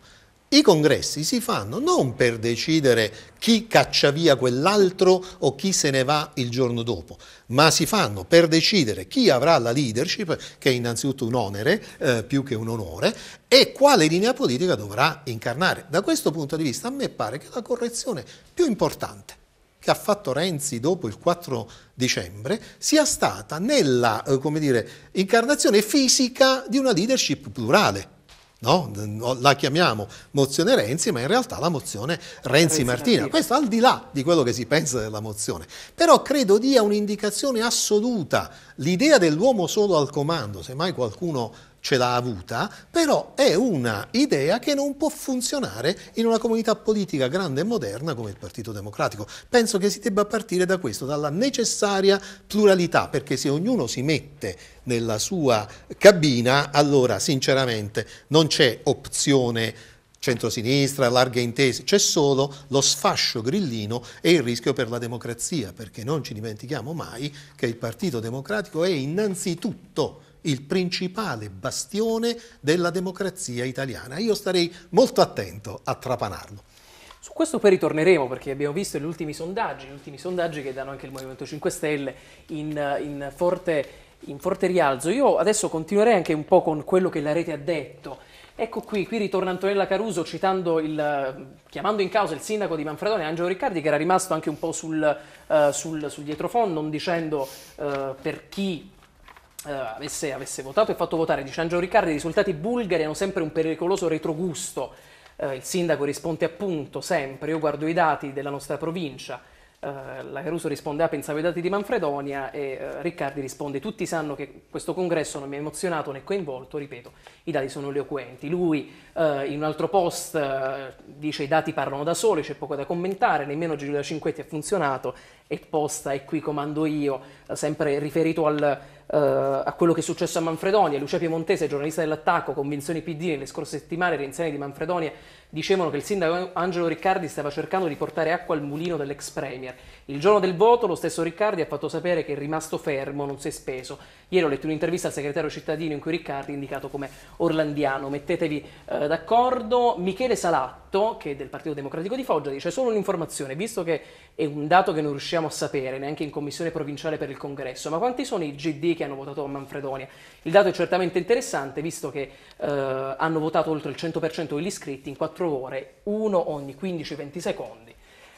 I congressi si fanno non per decidere chi caccia via quell'altro o chi se ne va il giorno dopo, ma si fanno per decidere chi avrà la leadership, che è innanzitutto un onere eh, più che un onore, e quale linea politica dovrà incarnare. Da questo punto di vista a me pare che la correzione più importante che ha fatto Renzi dopo il 4 dicembre sia stata nella eh, dire, incarnazione fisica di una leadership plurale No? La chiamiamo mozione Renzi, ma in realtà la mozione Renzi-Martina. Questo al di là di quello che si pensa della mozione. Però credo dia un'indicazione assoluta. L'idea dell'uomo solo al comando, semmai qualcuno ce l'ha avuta, però è una idea che non può funzionare in una comunità politica grande e moderna come il Partito Democratico. Penso che si debba partire da questo, dalla necessaria pluralità, perché se ognuno si mette nella sua cabina, allora sinceramente non c'è opzione centrosinistra, larghe intese, c'è solo lo sfascio grillino e il rischio per la democrazia, perché non ci dimentichiamo mai che il Partito Democratico è innanzitutto il principale bastione della democrazia italiana. Io starei molto attento a trapanarlo. Su questo poi ritorneremo perché abbiamo visto gli ultimi sondaggi, gli ultimi sondaggi che danno anche il Movimento 5 Stelle in, in, forte, in forte rialzo. Io adesso continuerei anche un po' con quello che la rete ha detto. Ecco qui, qui ritorna Antonella Caruso citando il, chiamando in causa il sindaco di Manfredone, Angelo Riccardi, che era rimasto anche un po' sul, uh, sul, sul dietrofon, non dicendo uh, per chi eh, avesse, avesse, votato e fatto votare di Giangio Riccardi, i risultati bulgari hanno sempre un pericoloso retrogusto. Eh, il sindaco risponde appunto sempre, io guardo i dati della nostra provincia, eh, la Caruso risponde ah pensavo ai dati di Manfredonia e eh, Riccardi risponde tutti sanno che questo congresso non mi ha emozionato né coinvolto, ripeto, i dati sono eloquenti. Lui eh, in un altro post eh, dice i dati parlano da soli, c'è poco da commentare, nemmeno Giulia Cinquetti ha funzionato e posta e qui comando io sempre riferito al, uh, a quello che è successo a Manfredonia. Lucia Piemontese, giornalista dell'attacco, convinzioni PD nelle scorse settimane, renziani di Manfredonia dicevano che il sindaco Angelo Riccardi stava cercando di portare acqua al mulino dell'ex premier. Il giorno del voto lo stesso Riccardi ha fatto sapere che è rimasto fermo, non si è speso. Ieri ho letto un'intervista al segretario cittadino in cui Riccardi è indicato come orlandiano. Mettetevi uh, d'accordo. Michele Salatto, che è del Partito Democratico di Foggia, dice solo un'informazione, visto che è un dato che non riusciamo a sapere, neanche in commissione provinciale per il congresso, ma quanti sono i GD che hanno votato a Manfredonia? Il dato è certamente interessante visto che eh, hanno votato oltre il 100% degli iscritti in 4 ore, uno ogni 15-20 secondi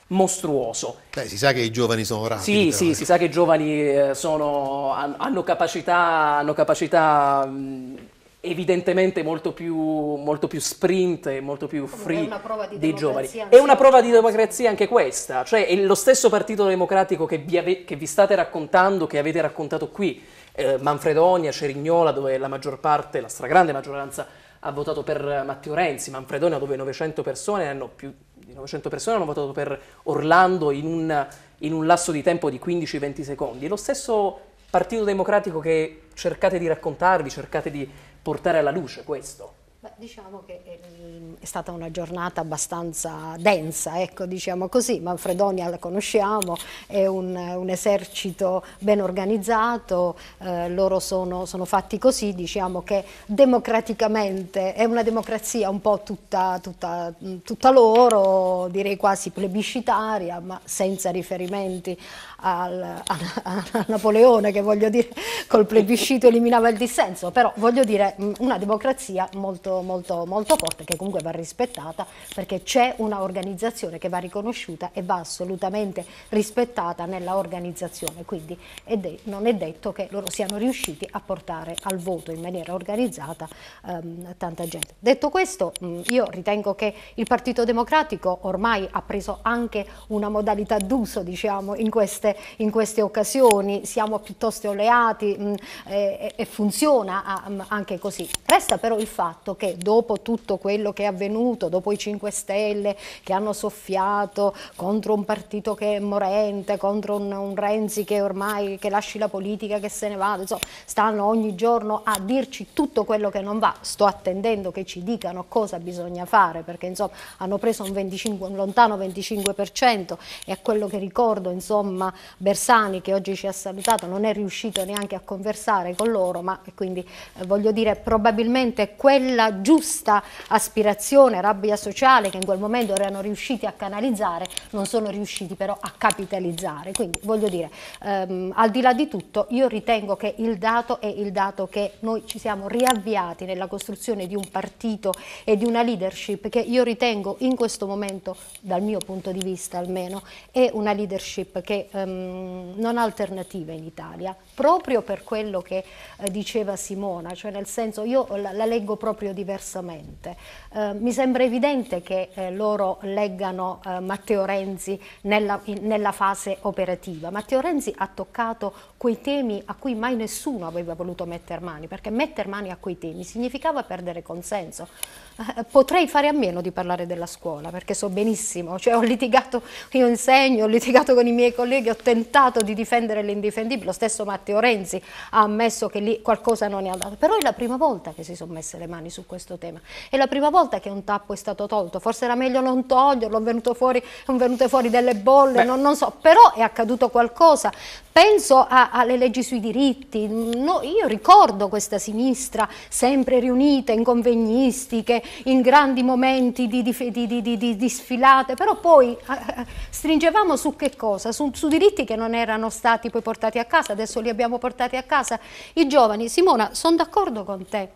mostruoso. Beh, si sa che i giovani sono rapidi. Sì, sì, eh. si sa che i giovani eh, sono, hanno capacità, hanno capacità mh, evidentemente molto più, molto più sprint, molto più free dei giovani. È una prova di democrazia anche questa, cioè è lo stesso Partito Democratico che vi, ave- che vi state raccontando, che avete raccontato qui, eh, Manfredonia, Cerignola, dove la maggior parte, la stragrande maggioranza ha votato per Matteo Renzi, Manfredonia dove 900 persone hanno più di 900 persone hanno votato per Orlando in un, in un lasso di tempo di 15-20 secondi. È lo stesso Partito Democratico che cercate di raccontarvi, cercate di portare alla luce questo. Beh, diciamo che è, ehm, è stata una giornata abbastanza densa, ecco, diciamo così, Manfredonia la conosciamo, è un, un esercito ben organizzato, eh, loro sono, sono, fatti così, diciamo che democraticamente è una democrazia un po' tutta, tutta, tutta loro, direi quasi plebiscitaria, ma senza riferimenti al, a, a, Napoleone che voglio dire col plebiscito eliminava il dissenso, però voglio dire una democrazia molto approccio molto, molto forte che comunque va rispettata perché c'è un'organizzazione che va riconosciuta e va assolutamente rispettata nella organizzazione, quindi è non è detto che loro siano riusciti a portare al voto in maniera organizzata ehm, tanta gente. Detto questo, mh, mm, io ritengo che il Partito Democratico ormai ha preso anche una modalità d'uso diciamo, in, queste, in queste occasioni, siamo piuttosto oleati mh, mm, e, e funziona a, mh, anche così. Resta però il fatto che che dopo tutto quello che è avvenuto, dopo i 5 Stelle che hanno soffiato contro un partito che è morente, contro un, un Renzi che ormai che lasci la politica, che se ne va, insomma, stanno ogni giorno a dirci tutto quello che non va. Sto attendendo che ci dicano cosa bisogna fare, perché insomma, hanno preso un, 25, un lontano 25% e a quello che ricordo insomma, Bersani che oggi ci ha salutato non è riuscito neanche a conversare con loro, ma quindi eh, voglio dire probabilmente quella giusta aspirazione, rabbia sociale che in quel momento erano riusciti a canalizzare, non sono riusciti però a capitalizzare. Quindi voglio dire, ehm, al di là di tutto, io ritengo che il dato è il dato che noi ci siamo riavviati nella costruzione di un partito e di una leadership che io ritengo in questo momento, dal mio punto di vista almeno, è una leadership che ehm, non ha alternative in Italia, proprio per quello che eh, diceva Simona, cioè nel senso io la, la leggo proprio di diversamente. Eh, mi sembra evidente che eh, loro leggano eh, Matteo Renzi nella, in, nella, fase operativa. Matteo Renzi ha toccato quei temi a cui mai nessuno aveva voluto mettere mani, perché mettere mani a quei temi significava perdere consenso. Eh, potrei fare a meno di parlare della scuola, perché so benissimo, cioè ho litigato, io insegno, ho litigato con i miei colleghi, ho tentato di difendere l'indifendibile, lo stesso Matteo Renzi ha ammesso che lì qualcosa non è andato, però è la prima volta che si sono messe le mani su questo tema. È la prima volta che un tappo è stato tolto, forse era meglio non toglierlo, fuori, sono venute fuori delle bolle, non, non, so, però è accaduto qualcosa. Penso a, alle leggi sui diritti, no, io ricordo questa sinistra sempre riunita in convegnistiche, in grandi momenti di, di, di, di sfilate, però poi eh, eh, stringevamo su che cosa? Su, su diritti che non erano stati poi portati a casa, adesso li abbiamo portati a casa. I giovani, Simona, sono d'accordo con te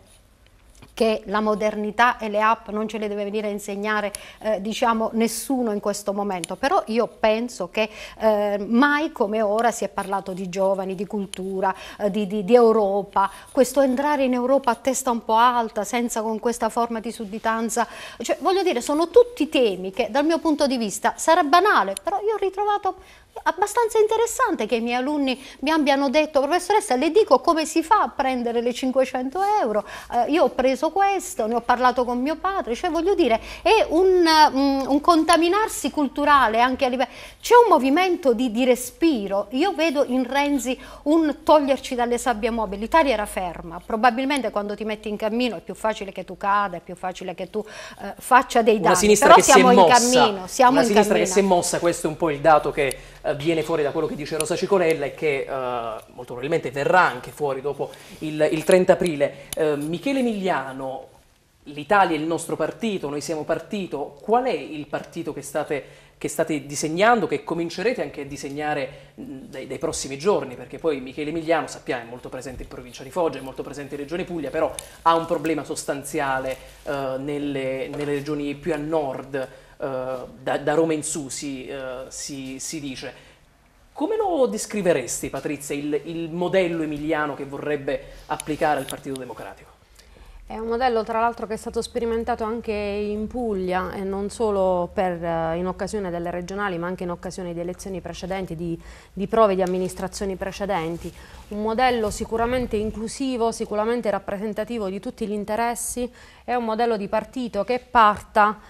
che la modernità e le app non ce le deve venire a insegnare eh, diciamo, nessuno in questo momento, però io penso che eh, mai come ora si è parlato di giovani, di cultura, eh, di, di, di, Europa, questo entrare in Europa a testa un po' alta, senza con questa forma di sudditanza, cioè, voglio dire sono tutti temi che dal mio punto di vista sarà banale, però io ho ritrovato abbastanza interessante che i miei alunni mi abbiano detto professoressa le dico come si fa a prendere le 500 euro eh, io ho preso questo, ne ho parlato con mio padre cioè voglio dire è un, um, un contaminarsi culturale anche a livello c'è un movimento di, di, respiro io vedo in Renzi un toglierci dalle sabbie mobili l'Italia era ferma probabilmente quando ti metti in cammino è più facile che tu cada è più facile che tu eh, faccia dei danni una sinistra però siamo si in cammino siamo una sinistra cammino. che si è mossa questo è un po' il dato che eh, viene fuori da quello che dice Rosa Ciconella e che eh, molto probabilmente verrà anche fuori dopo il, il 30 aprile. Eh, Michele Migliano, l'Italia è il nostro partito, noi siamo partito, qual è il partito che state, che state disegnando, che comincerete anche a disegnare dai, dai, prossimi giorni? Perché poi Michele Emiliano, sappiamo, è molto presente in provincia di Foggia, è molto presente in Regione Puglia, però ha un problema sostanziale eh, nelle, nelle, regioni più a nord eh, da, da, Roma in su si, eh, si, si dice. Come lo descriveresti, Patrizia, il, il, modello emiliano che vorrebbe applicare al Partito Democratico? È un modello tra l'altro che è stato sperimentato anche in Puglia e non solo per, eh, in occasione delle regionali ma anche in occasione di elezioni precedenti, di, di prove di amministrazioni precedenti. Un modello sicuramente inclusivo, sicuramente rappresentativo di tutti gli interessi, è un modello di partito che parta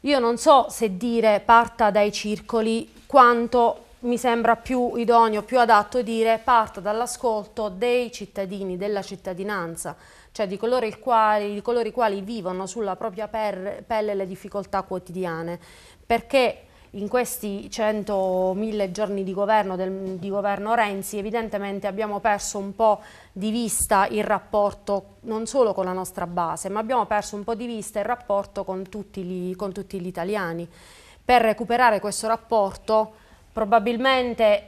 io non so se dire parta dai circoli quanto mi sembra più idoneo, più adatto dire parta dall'ascolto dei cittadini, della cittadinanza, cioè di coloro, quali, di coloro i quali vivono sulla propria per, pelle le difficoltà quotidiane, perché in questi 100.000 giorni di governo, del, di governo Renzi evidentemente abbiamo perso un po' di vista il rapporto non solo con la nostra base, ma abbiamo perso un po' di vista il rapporto con tutti gli, con tutti gli italiani. Per recuperare questo rapporto probabilmente,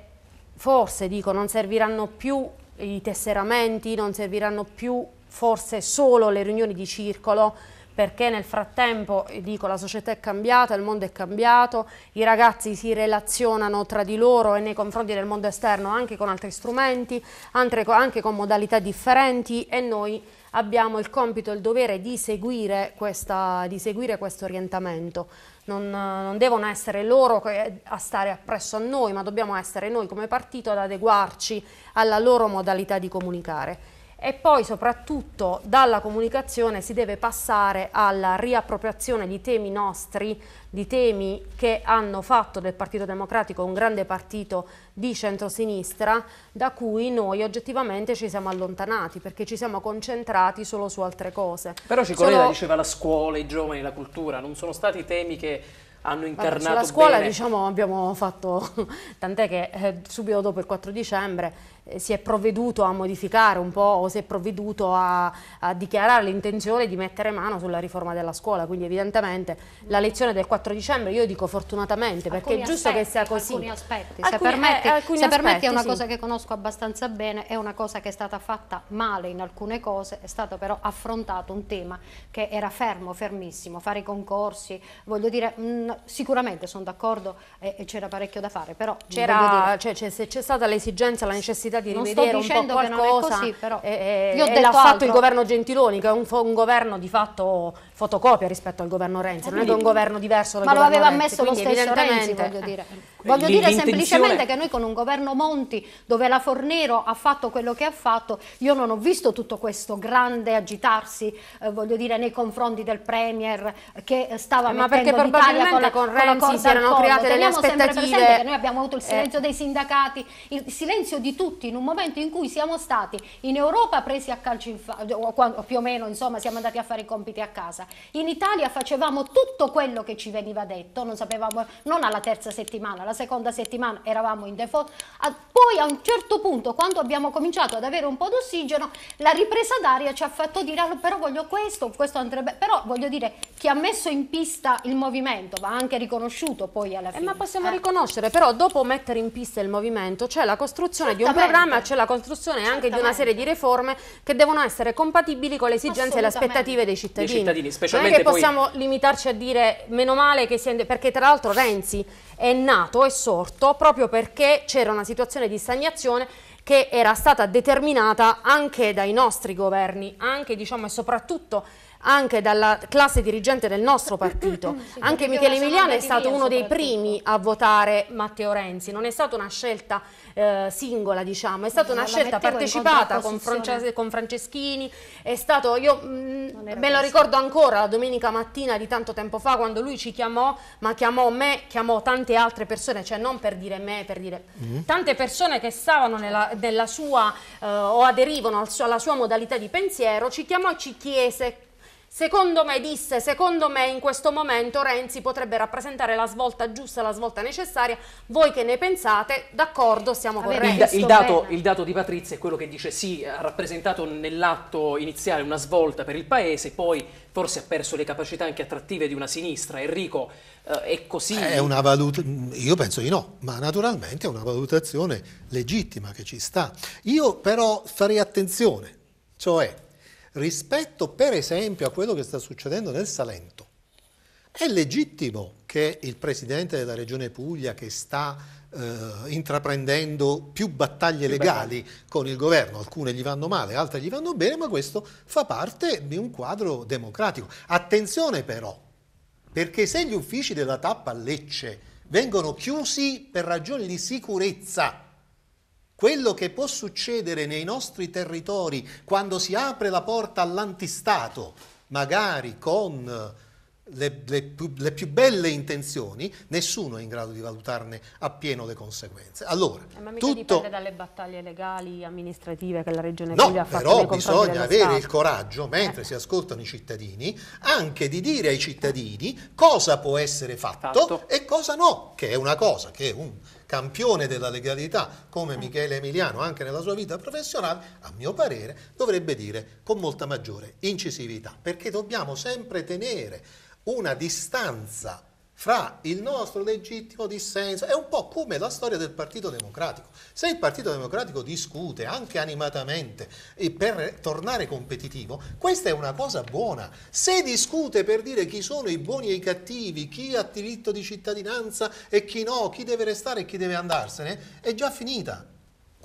forse dico, non serviranno più i tesseramenti, non serviranno più forse solo le riunioni di circolo, perché nel frattempo, eh, dico, la società è cambiata, il mondo è cambiato, i ragazzi si relazionano tra di loro e nei confronti del mondo esterno anche con altri strumenti, anche con modalità differenti e noi abbiamo il compito e il dovere di seguire, questa, di seguire questo orientamento. Non, non, devono essere loro eh, a stare appresso a noi, ma dobbiamo essere noi come partito ad adeguarci alla loro modalità di comunicare e poi soprattutto dalla comunicazione si deve passare alla riappropriazione di temi nostri, di temi che hanno fatto del Partito Democratico un grande partito di centrosinistra da cui noi oggettivamente ci siamo allontanati perché ci siamo concentrati solo su altre cose. Però Cicolella Sono... diceva la scuola, i giovani, la cultura, non sono stati temi che hanno incarnato Vabbè, sulla scuola bene. diciamo abbiamo fatto (laughs) tant'è che eh, subito dopo il 4 dicembre eh, si è provveduto a modificare un po' o si è provveduto a, a dichiarare l'intenzione di mettere mano sulla riforma della scuola, quindi evidentemente la lezione del 4 dicembre io dico fortunatamente perché alcuni è giusto aspetti, che sia così. Alcuni aspetti, alcuni, eh, se permetti, eh, se aspetti, permetti è una sì. cosa che conosco abbastanza bene, è una cosa che è stata fatta male in alcune cose, è stato però affrontato un tema che era fermo, fermissimo, fare i concorsi, voglio dire, mh, mm, sicuramente sono d'accordo e, e c'era parecchio da fare, però... C'era, cioè, cioè, se c'è stata l'esigenza, la necessità necessità di rivedere un po' qualcosa. Così, però. Eh, eh, eh, e, e, e l'ha fatto il governo Gentiloni, che è un, un, governo di fatto fotocopia rispetto al governo Renzi, non è che è un governo diverso dal Ma lo aveva messo Renzi, lo stesso Renzi, voglio dire. Voglio dire semplicemente che noi con un governo Monti, dove la Fornero ha fatto quello che ha fatto, io non ho visto tutto questo grande agitarsi, eh, voglio dire, nei confronti del Premier che stava eh, ma perché probabilmente con, la, con Renzi si erano create delle aspettative. Teniamo sempre presente che noi abbiamo avuto il silenzio eh. dei sindacati, il silenzio di tutti in un momento in cui siamo stati in Europa presi a calcio in faccia, più o meno insomma siamo andati a fare i compiti a casa. In Italia facevamo tutto quello che ci veniva detto, non sapevamo, non alla terza settimana, alla seconda settimana eravamo in default, poi a un certo punto quando abbiamo cominciato ad avere un po' d'ossigeno la ripresa d'aria ci ha fatto dire allora, però voglio questo, questo andrebbe, però voglio dire chi ha messo in pista il movimento va anche riconosciuto poi alla fine. Eh, ma possiamo eh. riconoscere, però dopo mettere in pista il movimento c'è cioè la costruzione di un programma programma c'è la costruzione anche di una serie di riforme che devono essere compatibili con le esigenze e le aspettative dei cittadini. Dei cittadini specialmente non è che possiamo poi... limitarci a dire meno male che sia... perché tra l'altro Renzi è nato, è sorto proprio perché c'era una situazione di stagnazione che era stata determinata anche dai nostri governi, anche diciamo e soprattutto anche dalla classe dirigente del nostro (laughs) partito. Sì, anche Michele Emiliano è stato uno dei primi a votare Matteo Renzi, non è stata una scelta eh, singola diciamo, è stata una scelta partecipata con, Franceschi, con, Franceschini, è stato, io mh, mm, me lo ricordo ancora la domenica mattina di tanto tempo fa quando lui ci chiamò, ma chiamò me, chiamò tante altre persone, cioè non per dire me, per dire mm. tante persone che stavano nella, nella sua eh, o aderivano al, alla sua modalità di pensiero, ci chiamò e ci chiese Secondo me, disse, secondo me in questo momento Renzi potrebbe rappresentare la svolta giusta, la svolta necessaria. Voi che ne pensate? D'accordo, siamo con Renzi. Il, il, dato, il, dato, di Patrizia è quello che dice sì, ha rappresentato nell'atto iniziale una svolta per il Paese, poi forse ha perso le capacità anche attrattive di una sinistra. Enrico, eh, è così? È una valuta... Io penso di no, ma naturalmente è una valutazione legittima che ci sta. Io però farei attenzione, cioè rispetto per esempio a quello che sta succedendo nel Salento. È legittimo che il presidente della regione Puglia che sta eh, intraprendendo più battaglie legali con il governo, alcune gli vanno male, altre gli vanno bene, ma questo fa parte di un quadro democratico. Attenzione però, perché se gli uffici della tappa a Lecce vengono chiusi per ragioni di sicurezza, quello che può succedere nei nostri territori quando si apre la porta all'antistato, magari con eh, le, le, più, le, più, belle intenzioni, nessuno è in grado di valutarne appieno le conseguenze. Allora, eh, ma mica tutto... dipende dalle battaglie legali, amministrative che la Regione no, Puglia ha fatto. Però bisogna avere il coraggio, mentre eh. si ascoltano i cittadini, anche di dire ai cittadini cosa può essere fatto, fatto. e cosa no, che è una cosa che è un campione della legalità come mm. Michele Emiliano anche nella sua vita professionale, a mio parere dovrebbe dire con molta maggiore incisività, perché dobbiamo sempre tenere una distanza fra il nostro legittimo dissenso, è un po' come la storia del Partito Democratico. Se il Partito Democratico discute anche animatamente per tornare competitivo, questa è una cosa buona. Se discute per dire chi sono i buoni e i cattivi, chi ha diritto di cittadinanza e chi no, chi deve restare e chi deve andarsene, è già finita.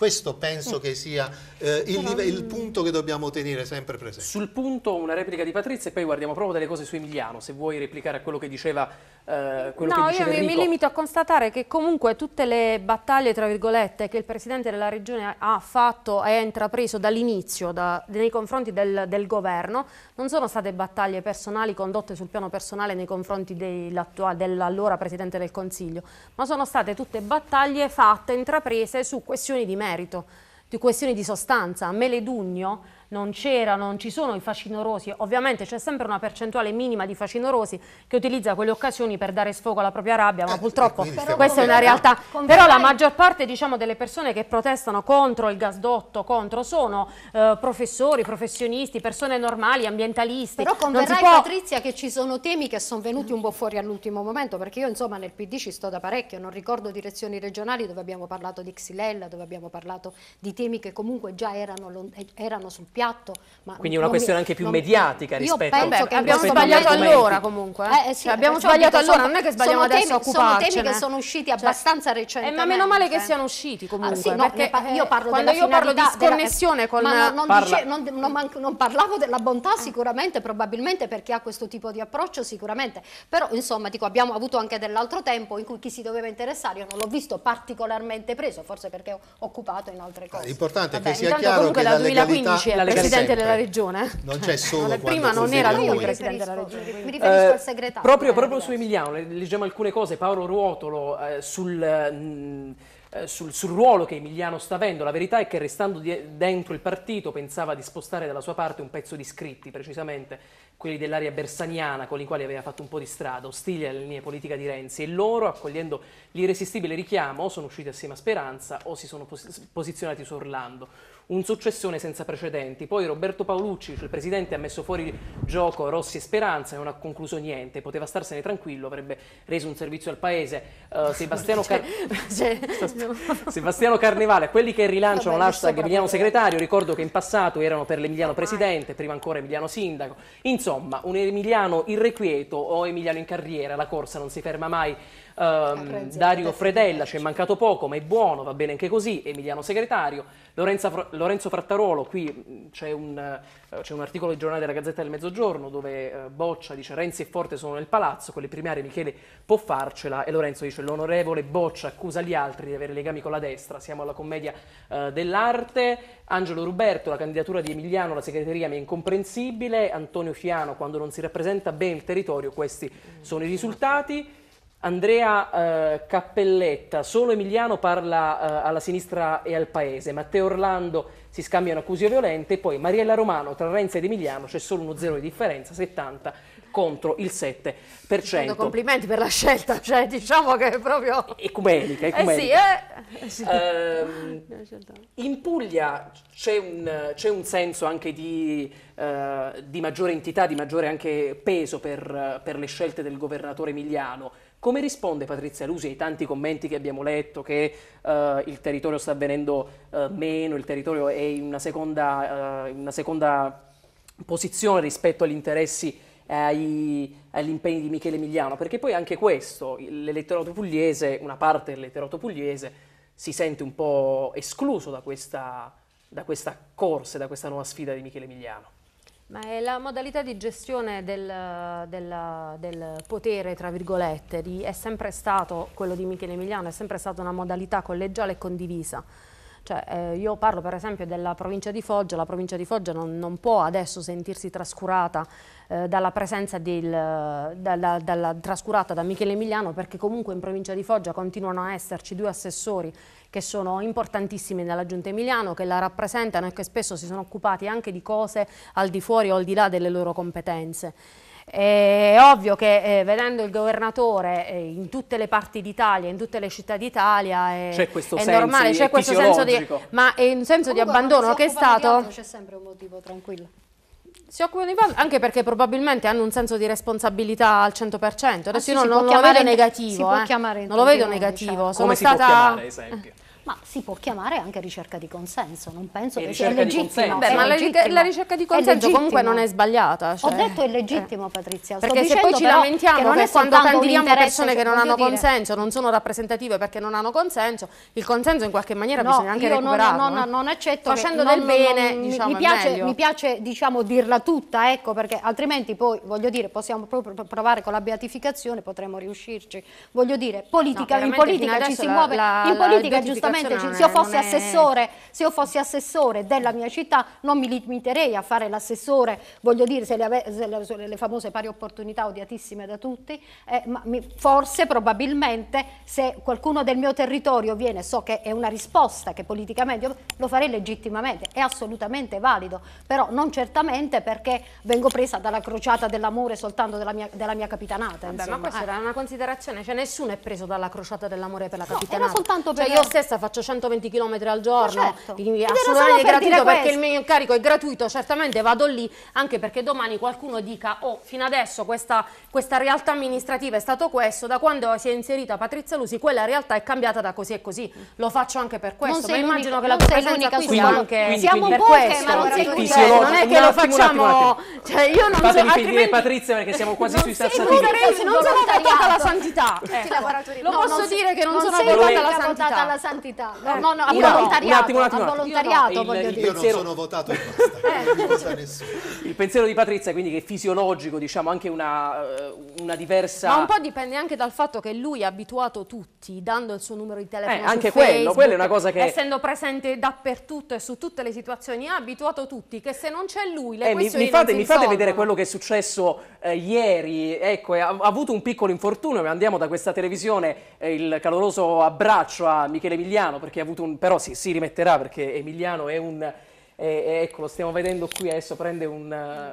Questo penso eh. che sia eh, il, live, il, punto che dobbiamo tenere sempre presente. Sul punto una replica di Patrizia e poi guardiamo proprio delle cose su Emiliano, se vuoi replicare a quello che diceva eh, quello No, io mi, mi limito a constatare che comunque tutte le battaglie, tra virgolette, che il Presidente della Regione ha fatto e ha intrapreso dall'inizio da, nei confronti del, del Governo, non sono state battaglie personali condotte sul piano personale nei confronti dell'allora Presidente del Consiglio, ma sono state tutte battaglie fatte, intraprese su questioni di merito merito, di questioni di sostanza. Meledugno non c'era, non ci sono i facinorosi, ovviamente c'è sempre una percentuale minima di facinorosi che utilizza quelle occasioni per dare sfogo alla propria rabbia, ma eh, purtroppo questa è una realtà. Però la maggior parte diciamo, delle persone che protestano contro il gasdotto, contro, sono eh, professori, professionisti, persone normali, ambientalisti. Però converrai può... Patrizia che ci sono temi che sono venuti un po' fuori all'ultimo momento, perché io insomma nel PD ci sto da parecchio, non ricordo direzioni regionali dove abbiamo parlato di Xylella, dove abbiamo parlato di temi che comunque già erano, erano sul piano piatto. Quindi è una questione mi, anche più mediatica mi, rispetto a penso Beh, abbiamo sbagliato allora comunque. Eh, eh, sì, cioè, abbiamo cioè, sbagliato allora, sono, non è che sbagliamo sono adesso temi, Sono temi che sono usciti cioè, abbastanza recentemente. Eh, ma meno male che eh. siano usciti comunque. Ah, sì, no, pa io parlo quando io parlo di sconnessione con... Ma non, non, dice, non, non parlavo della bontà ah. sicuramente, probabilmente per chi ha questo tipo di approccio sicuramente. Però insomma dico abbiamo avuto anche dell'altro tempo in cui chi si doveva interessare, io non l'ho visto particolarmente preso, forse perché occupato in altre ah, cose. L'importante è che sia chiaro che la legalità della Lega Presidente della Regione. Non c'è solo Prima non era lui il Presidente della Regione. Mi riferisco eh, al segretario. Proprio, eh, proprio su Emiliano, leggiamo alcune cose, Paolo Ruotolo eh, sul... Mh, mm, eh, sul, sul, ruolo che Emiliano sta avendo. La verità è che restando di, dentro il partito pensava di spostare dalla sua parte un pezzo di scritti, precisamente quelli dell'area bersaniana con i quali aveva fatto un po' di strada, ostili alla linea politica di Renzi e loro, accogliendo l'irresistibile richiamo, sono usciti assieme a Speranza o si sono pos posizionati su Orlando un successione senza precedenti. Poi Roberto Paolucci, il presidente, ha messo fuori gioco Rossi e Speranza e non ha concluso niente, poteva starsene tranquillo, avrebbe reso un servizio al paese. Uh, (laughs) Sebastiano, Car- cioè, cioè no. (laughs) Sebastiano Carnevale, quelli che rilanciano Vabbè, l'hashtag Emiliano Segretario, ricordo che in passato erano per l'Emiliano Presidente, prima ancora Emiliano Sindaco. Insomma, un Emiliano irrequieto o Emiliano in carriera, la corsa non si ferma mai um, Dario Fredella, ci è mancato poco ma è buono, va bene anche così, Emiliano Segretario, Lorenzo, Lorenzo Frattaruolo, qui mm, c'è un, eh, un, articolo del giornale della Gazzetta del Mezzogiorno dove eh, Boccia dice Renzi e Forte sono nel palazzo, con le primarie Michele può farcela e Lorenzo dice l'onorevole Boccia accusa gli altri di avere legami con la destra, siamo alla commedia eh, dell'arte, Angelo Ruberto, la candidatura di Emiliano, alla segreteria mi è incomprensibile, Antonio Fiano quando non si rappresenta bene il territorio, questi mm, sono i risultati. Andrea eh, Cappelletta, solo Emiliano parla eh, alla sinistra e al paese, Matteo Orlando si scambiano accuse violente, poi Mariella Romano tra Renzi ed Emiliano c'è solo uno zero di differenza, 70 contro il 7%. complimenti per la scelta, cioè diciamo che è proprio... Ecumelica, ecumelica. Eh sì, eh? eh sì. Ehm, in Puglia c'è un, un, senso anche di, eh, di, maggiore entità, di maggiore anche peso per, per le scelte del governatore Emiliano, come risponde Patrizia Lusi ai tanti commenti che abbiamo letto che eh, il territorio sta venendo eh, meno, il territorio è in una seconda, eh, una seconda posizione rispetto agli interessi e agli impegni di Michele Emiliano? Perché poi anche questo, l'elettorato pugliese, una parte dell'elettorato pugliese, si sente un po' escluso da questa, da questa corsa, da questa nuova sfida di Michele Emiliano. Ma è la modalità di gestione del, del, del, potere, tra virgolette, di, è sempre stato, quello di Michele Emiliano, è sempre stata una modalità collegiale e condivisa. Cioè, eh, io parlo per esempio della provincia di Foggia, la provincia di Foggia non, non può adesso sentirsi trascurata eh, dalla presenza del, da, da, dalla, trascurata da Michele Emiliano perché comunque in provincia di Foggia continuano a esserci due assessori che sono importantissimi nella Giunta Emiliano, che la rappresentano e che spesso si sono occupati anche di cose al di fuori o al di là delle loro competenze. È ovvio che eh, vedendo il governatore eh, in tutte le parti d'Italia, in tutte le città d'Italia, è, c'è questo è normale, c'è questo senso di, ma è un senso Comunque, di abbandono che è stato... Altro, c'è sempre un motivo, tranquillo. Si occupano di puzzle anche perché probabilmente hanno un senso di responsabilità al 100%. Adesso ah, io non, non lo vedo negativo. Eh. Non lo vedo negativo. Diciamo. Come Sono Come stata... si può chiamare, esempio? ma si può chiamare anche ricerca di consenso, non penso e che sia legittimo. Beh, ma legittimo. la ricerca di consenso comunque non è sbagliata. Cioè. Ho detto è legittimo, eh. Patrizia. Sto perché se poi ci lamentiamo che, che quando candidiamo persone che non cioè, hanno dire. consenso, non sono rappresentative perché non hanno consenso, il consenso in qualche maniera no, bisogna anche recuperarlo. No, no, eh. non accetto Facendo del bene, diciamo, mi, piace, mi piace diciamo, dirla tutta, ecco, perché altrimenti poi, voglio dire, possiamo proprio provare con la beatificazione, potremmo riuscirci. Voglio dire, politica, in politica ci si muove, in politica giustamente Sicuramente cioè, se io, è... se io, fossi assessore, della mia città non mi limiterei a fare l'assessore, voglio dire, se le, se le, se le famose pari opportunità odiatissime da tutti, eh, ma mi, forse probabilmente se qualcuno del mio territorio viene, so che è una risposta che politicamente io, lo farei legittimamente, è assolutamente valido, però non certamente perché vengo presa dalla crociata dell'amore soltanto della mia, della mia capitanata. Vabbè, ma questa eh. era una considerazione, cioè nessuno è preso dalla crociata dell'amore per la no, capitanata. Era soltanto cioè, per cioè, io stessa faccio 120 km al giorno, eh, certo. assolutamente è gratuito perché questo. il mio incarico è gratuito, certamente vado lì anche perché domani qualcuno dica oh fino adesso questa, questa realtà amministrativa è stato questo, da quando si è inserita Patrizia Lusi quella realtà è cambiata da così e così, lo faccio anche per questo, ma immagino che la tua presenza qui sia anche siamo per poche, questo. ma non sei l'unica. Non è che lo facciamo, cioè io non Fatemi so, altrimenti... Patrizia perché siamo quasi sui stazzatori. Non sono votata alla santità. Lo posso dire che non sono votata alla santità gratuità. Eh, no, no, no, volontariato. Un attimo, un attimo, volontariato, no, voglio il, dire. Io non pensiero... sono votato e eh, basta. Eh. Il pensiero di Patrizia quindi che è fisiologico, diciamo, anche una, eh, una, diversa... Ma un po' dipende anche dal fatto che lui ha abituato tutti, dando il suo numero di telefono eh, anche quello, Facebook, quello è una cosa che... Essendo presente dappertutto e su tutte le situazioni, ha abituato tutti che se non c'è lui le eh, questioni mi, mi fate, mi fate vedere quello che è successo eh, ieri, ecco, ha, ha, avuto un piccolo infortunio, andiamo da questa televisione, eh, il caloroso abbraccio a Michele Migliani, Emiliano, perché ha avuto un, però sì, si rimetterà perché Emiliano è un... E, ecco, lo stiamo vedendo qui adesso, prende un,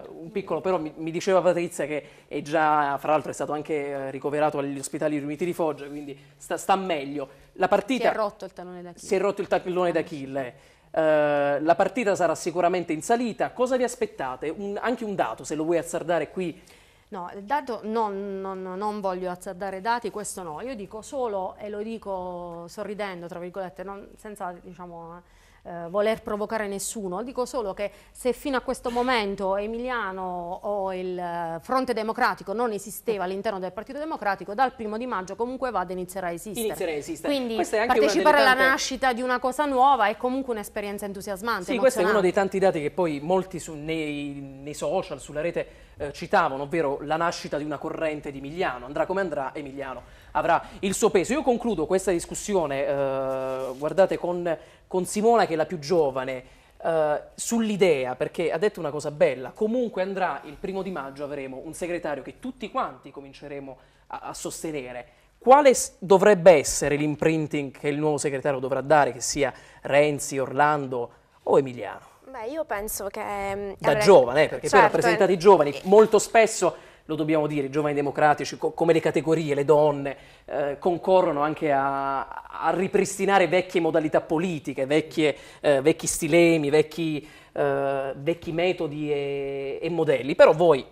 un piccolo, però mi, mi, diceva Patrizia che è già, fra l'altro è stato anche eh, ricoverato agli ospitali riuniti di Foggia, quindi sta, sta meglio. La partita, si è rotto il tallone d'Achille. Si è rotto il tallone d'Achille. Uh, la partita sarà sicuramente in salita. Cosa vi aspettate? Un, anche un dato, se lo vuoi azzardare qui No, il dato no, no, non voglio azzardare dati, questo no, io dico solo, e lo dico sorridendo, tra virgolette, non, senza diciamo eh, voler provocare nessuno, dico solo che se fino a questo momento Emiliano o il eh, Fronte Democratico non esisteva all'interno del Partito Democratico, dal primo di maggio comunque vada inizierà a esistere. Inizierà a esistere. Quindi partecipare alla nascita di una cosa nuova è comunque un'esperienza entusiasmante. Sì, questo è uno dei tanti dati che poi molti su, nei, nei, social, sulla rete eh, citavano, ovvero la nascita di una corrente di Emiliano. Andrà come andrà Emiliano, avrà il suo peso. Io concludo questa discussione, eh, guardate, con con Simona che è la più giovane, Uh, sull'idea, perché ha detto una cosa bella, comunque andrà il primo di maggio, avremo un segretario che tutti quanti cominceremo a, a sostenere. Quale dovrebbe essere l'imprinting che il nuovo segretario dovrà dare, che sia Renzi, Orlando o Emiliano? Beh, io penso che... Mm, da avrei... giovane, eh, perché certo, poi rappresentati i eh, giovani molto spesso lo dobbiamo dire, i giovani democratici, co- come le categorie, le donne, eh, concorrono anche a, a, ripristinare vecchie modalità politiche, vecchie, eh, vecchi stilemi, vecchi, eh, vecchi metodi e, e modelli. Però voi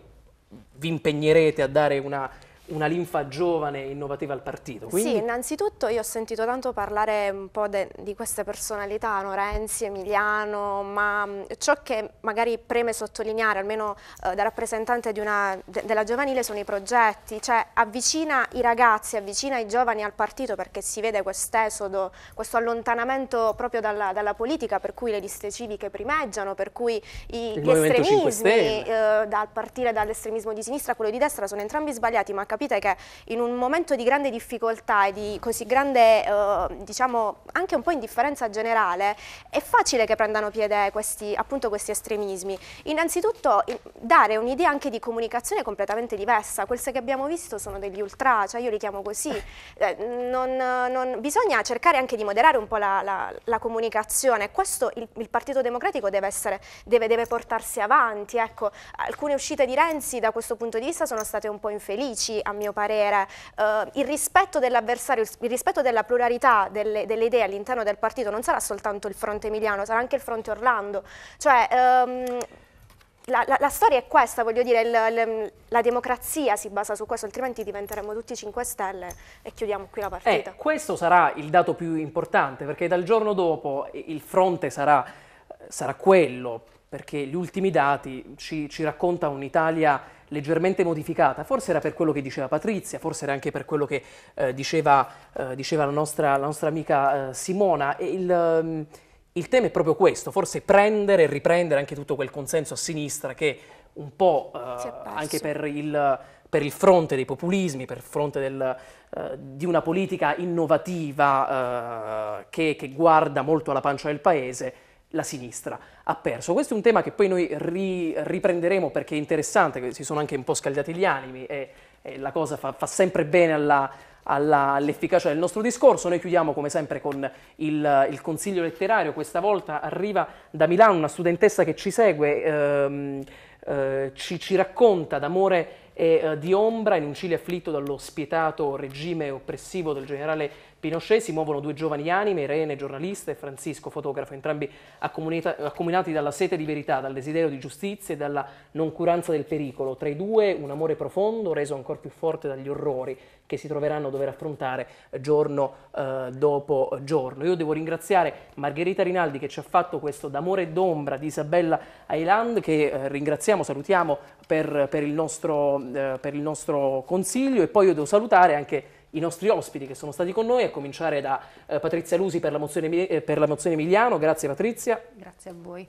vi impegnerete a dare una una linfa giovane e innovativa al partito. Quindi... Sì, innanzitutto io ho sentito tanto parlare un po' di queste personalità, no? Renzi, Emiliano, ma mm, ciò che magari preme sottolineare, almeno eh, da rappresentante una, de della giovanile, sono i progetti, cioè avvicina i ragazzi, avvicina i giovani al partito perché si vede quest'esodo, questo allontanamento proprio dalla, dalla, politica, per cui le liste civiche primeggiano, per cui i, gli estremismi, eh, dal partire dall'estremismo di sinistra a quello di destra, sono entrambi sbagliati, ma cap- capite che in un momento di grande difficoltà e di così grande, eh, diciamo, anche un po' indifferenza generale, è facile che prendano piede questi, appunto, questi estremismi. Innanzitutto dare un'idea anche di comunicazione completamente diversa, queste che abbiamo visto sono degli ultra, cioè io li chiamo così, (laughs) eh, non, non, bisogna cercare anche di moderare un po' la, la, la comunicazione, questo il, il Partito Democratico deve, essere, deve, deve portarsi avanti, ecco, alcune uscite di Renzi da questo punto di vista sono state un po' infelici, a mio parere, eh, il rispetto dell'avversario, il rispetto della pluralità delle, delle idee all'interno del partito non sarà soltanto il fronte emiliano, sarà anche il fronte Orlando. Cioè, ehm, la, la, la, storia è questa, voglio dire, il, il, la democrazia si basa su questo, altrimenti diventeremo tutti 5 Stelle e chiudiamo qui la eh, partita. Eh, questo sarà il dato più importante, perché dal giorno dopo il fronte sarà, sarà quello, perché gli ultimi dati ci, ci raccontano un'Italia leggermente modificata, forse era per quello che diceva Patrizia, forse era anche per quello che eh, diceva, eh, diceva la, nostra, la, nostra, amica eh, Simona. E il, ehm, il, tema è proprio questo, forse prendere e riprendere anche tutto quel consenso a sinistra che un po' eh, anche per il, per il, fronte dei populismi, per il fronte del, eh, di una politica innovativa eh, che, che guarda molto alla pancia del paese, la sinistra ha perso. Questo è un tema che poi noi ri, riprenderemo perché è interessante, si sono anche un po' scaldati gli animi e, e la cosa fa, fa sempre bene alla, alla, all'efficacia del nostro discorso. Noi chiudiamo come sempre con il, il, consiglio letterario, questa volta arriva da Milano una studentessa che ci segue, ehm, eh, ci, ci, racconta d'amore e eh, di ombra in un Cile afflitto dallo spietato regime oppressivo del generale Pinochet si muovono due giovani anime, Irene giornalista e Francisco fotografo, entrambi accomunati dalla sete di verità, dal desiderio di giustizia e dalla noncuranza del pericolo. Tra i due un amore profondo, reso ancora più forte dagli orrori che si troveranno a dover affrontare giorno eh, dopo giorno. Io devo ringraziare Margherita Rinaldi che ci ha fatto questo d'amore e d'ombra di Isabella Ayland che eh, ringraziamo, salutiamo per, per, il nostro, eh, per il nostro consiglio e poi io devo salutare anche i nostri ospiti che sono stati con noi, a cominciare da eh, Patrizia Lusi per la, mozione, eh, per la, mozione, Emiliano, grazie Patrizia. Grazie a voi.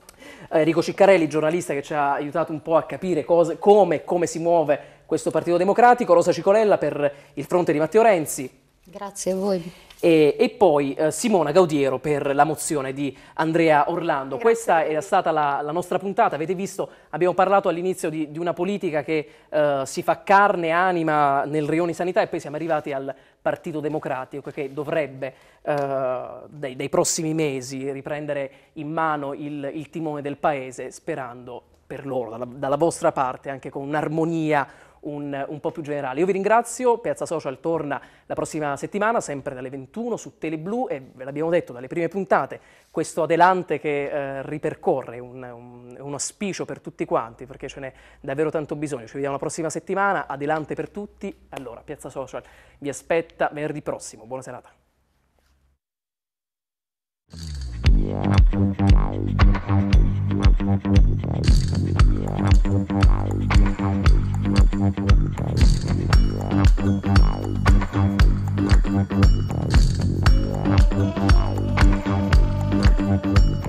Eh, Enrico Ciccarelli, giornalista che ci ha aiutato un po' a capire cose, come, come si muove questo Partito Democratico, Rosa Cicolella per il fronte di Matteo Renzi. Grazie a voi. E, e poi eh, Simona Gaudiero per la mozione di Andrea Orlando. Grazie. Questa era stata la, la, nostra puntata, avete visto, abbiamo parlato all'inizio di, di, una politica che eh, si fa carne, e anima nel Rioni sanità e poi siamo arrivati al Partito Democratico che dovrebbe eh, dai, dai, prossimi mesi riprendere in mano il, il timone del Paese sperando per loro, dalla, dalla vostra parte, anche con un'armonia un, un, po' più generale. Io vi ringrazio, Piazza Social torna la prossima settimana, sempre dalle 21 su Teleblu e ve l'abbiamo detto dalle prime puntate, questo adelante che eh, ripercorre un, un, un auspicio per tutti quanti, perché ce n'è davvero tanto bisogno. Ci vediamo la prossima settimana, adelante per tutti. Allora, Piazza Social vi aspetta venerdì prossimo. Buona serata. Thank you. Thank you.